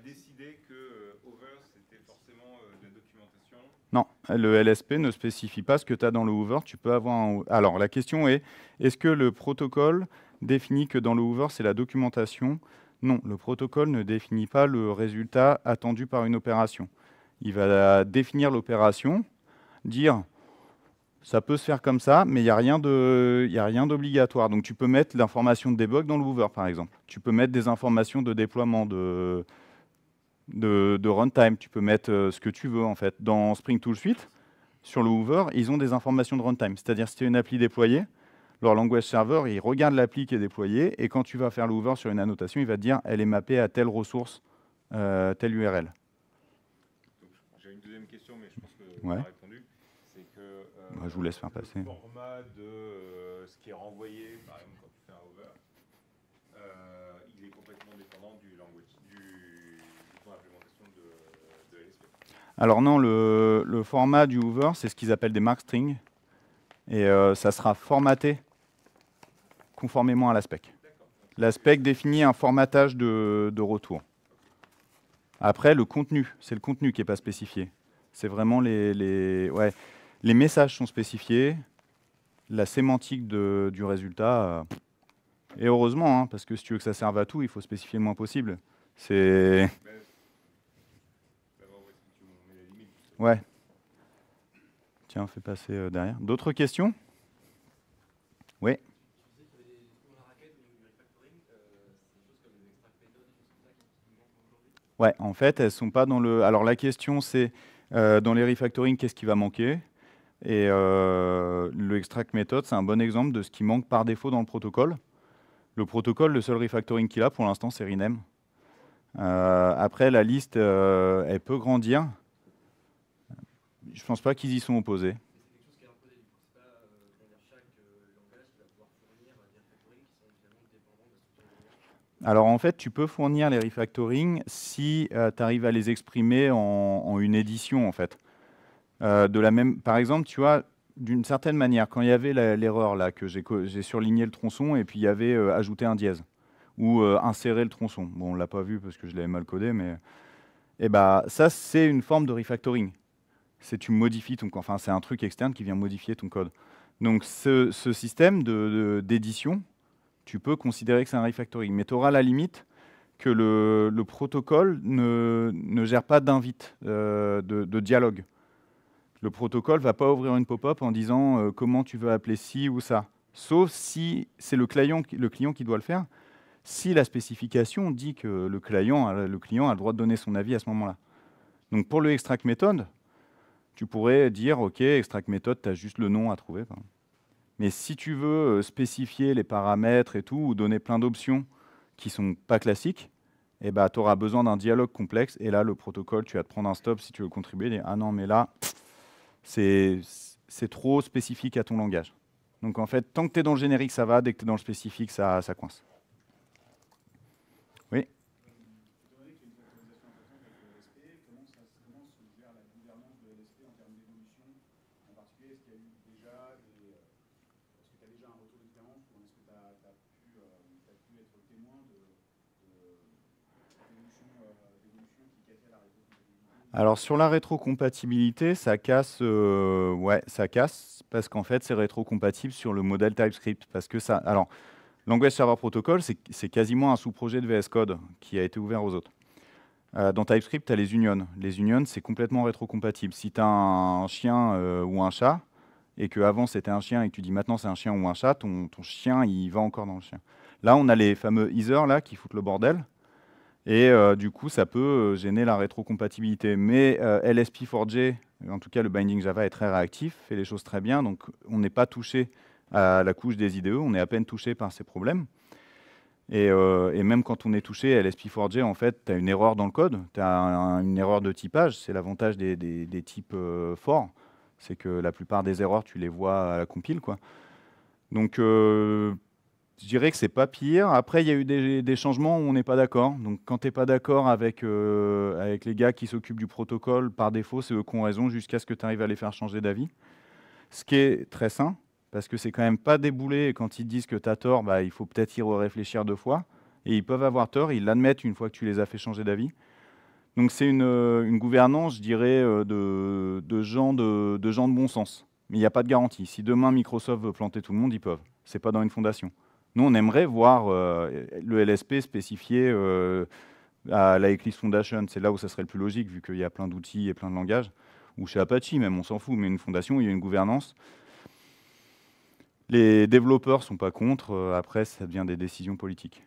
décidé que euh, c'était forcément euh, Non, le LSP ne spécifie pas ce que tu as dans le Hover. Tu peux avoir Alors, la question est, est-ce que le protocole définit que dans le Hover, c'est la documentation Non, le protocole ne définit pas le résultat attendu par une opération. Il va définir l'opération, dire ça peut se faire comme ça, mais il n'y a rien d'obligatoire. Donc tu peux mettre l'information de debug dans le Hoover, par exemple. Tu peux mettre des informations de déploiement de, de, runtime. Tu peux mettre euh, ce que tu veux en fait. Dans Spring Tool Suite, sur le Hoover, ils ont des informations de runtime. C'est-à-dire si tu as une appli déployée, leur language server, il regarde l'appli qui est déployée et quand tu vas faire le Hoover sur une annotation, il va te dire elle est mappée à telle ressource, euh, telle URL. J'ai une deuxième question, mais je pense que vous as répondu. C'est que euh, bah, je vous laisse faire passer. le format de ce qui est renvoyé, par exemple, Alors non, le, format du Hoover, c'est ce qu'ils appellent des mark strings. Et euh, ça sera formaté conformément à la spec. définit un formatage de, retour. Après, le contenu, c'est le contenu qui n'est pas spécifié. C'est vraiment les, les, ouais, les messages sont spécifiés, la sémantique du résultat. Euh, et heureusement, hein, parce que si tu veux que ça serve à tout, il faut spécifier le moins possible. C'est. Ouais. Tiens, on fait passer euh, derrière. D'autres questions Oui. Ouais, en fait, elles sont pas dans le. Alors la question, c'est euh, dans les refactoring, qu'est-ce qui va manquer Et euh, le extract méthode, c'est un bon exemple de ce qui manque par défaut dans le protocole. Le protocole, le seul refactoring qu'il a pour l'instant, c'est RINEM. après, la liste, elle peut grandir. Je pense pas qu'ils y sont opposés. Alors en fait, tu peux fournir les refactoring si euh, tu arrives à les exprimer en, une édition en fait. Euh, de la même, par exemple, tu vois, d'une certaine manière, quand il y avait l'erreur là que j'ai surligné le tronçon et puis il y avait euh, ajouté un dièse ou insérer le tronçon. Bon, on l'a pas vu parce que je l'avais mal codé, mais eh ben, ça c'est une forme de refactoring c'est tu modifies Enfin, c'est un truc externe qui vient modifier ton code. Donc, ce, système d'édition, tu peux considérer que c'est un refactoring. Mais tu auras la limite que le, protocole ne, gère pas d'invite, euh, de, dialogue. Le protocole ne va pas ouvrir une pop-up en disant euh, comment tu veux appeler ci ou ça. Sauf si c'est le client, le client qui doit le faire, si la spécification dit que le client, le client a le droit de donner son avis à ce moment-là. Donc pour le extract method, tu pourrais dire, OK, extract méthode, tu as juste le nom à trouver. Mais si tu veux euh, spécifier les paramètres et tout, ou donner plein d'options qui ne sont pas classiques, eh ben, tu auras besoin d'un dialogue complexe. Et là, le protocole, tu vas te prendre un stop si tu veux contribuer. Dire, ah non, mais là, c'est trop spécifique à ton langage. Donc en fait, tant que tu es dans le générique, ça va. Dès que tu es dans le spécifique, ça, ça coince. Alors sur la rétrocompatibilité, ça casse, euh, ouais, ça casse parce qu'en fait c'est rétrocompatible sur le modèle TypeScript parce que ça. Alors Language Server Protocol, c'est quasiment un sous-projet de VS Code qui a été ouvert aux autres. Euh, dans TypeScript, tu as les unions. Les unions, c'est complètement rétrocompatible. Si tu as un, chien euh, ou un chat, et avant c'était un chien, et que tu dis maintenant c'est un chien ou un chat, ton, chien, il va encore dans le chien. Là, on a les fameux Ether là, qui foutent le bordel. Et euh, du coup, ça peut euh, gêner la rétrocompatibilité. Mais euh, LSP4J, en tout cas le binding Java est très réactif, fait les choses très bien, donc on n'est pas touché à la couche des IDE, on est à peine touché par ces problèmes. Et, même quand on est touché à l'SP4J, en fait, tu as une erreur dans le code, tu as une erreur de typage, c'est l'avantage des, types forts, c'est que la plupart des erreurs, tu les vois à la compile. Quoi. Donc, je dirais que c'est pas pire. Après, il y a eu des, changements où on n'est pas d'accord. Donc, quand tu n'es pas d'accord avec, euh, avec les gars qui s'occupent du protocole, par défaut, c'est eux qui ont raison jusqu'à ce que tu arrives à les faire changer d'avis. Ce qui est très sain, parce que c'est quand même pas déboulé. quand ils disent que tu as tort, bah, il faut peut-être y réfléchir deux fois. Et ils peuvent avoir tort, ils l'admettent une fois que tu les as fait changer d'avis. Donc, c'est une, euh, gouvernance, je dirais, euh, de, gens, de, de gens de bon sens. Mais il n'y a pas de garantie. Si demain Microsoft veut planter tout le monde, ils peuvent. Ce n'est pas dans une fondation. Nous, on aimerait voir euh, le LSP spécifié euh, à la Eclipse Foundation. C'est là où ça serait le plus logique, vu qu'il y a plein d'outils et plein de langages. Ou chez Apache, même, on s'en fout, mais une fondation, il y a une gouvernance. Les développeurs ne sont pas contre, euh, après, ça devient des décisions politiques.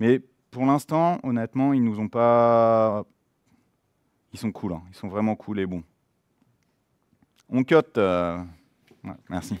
Mais pour l'instant, honnêtement, ils nous ont pas. Ils sont cool, hein. ils sont vraiment cool et bons. On cote... merci.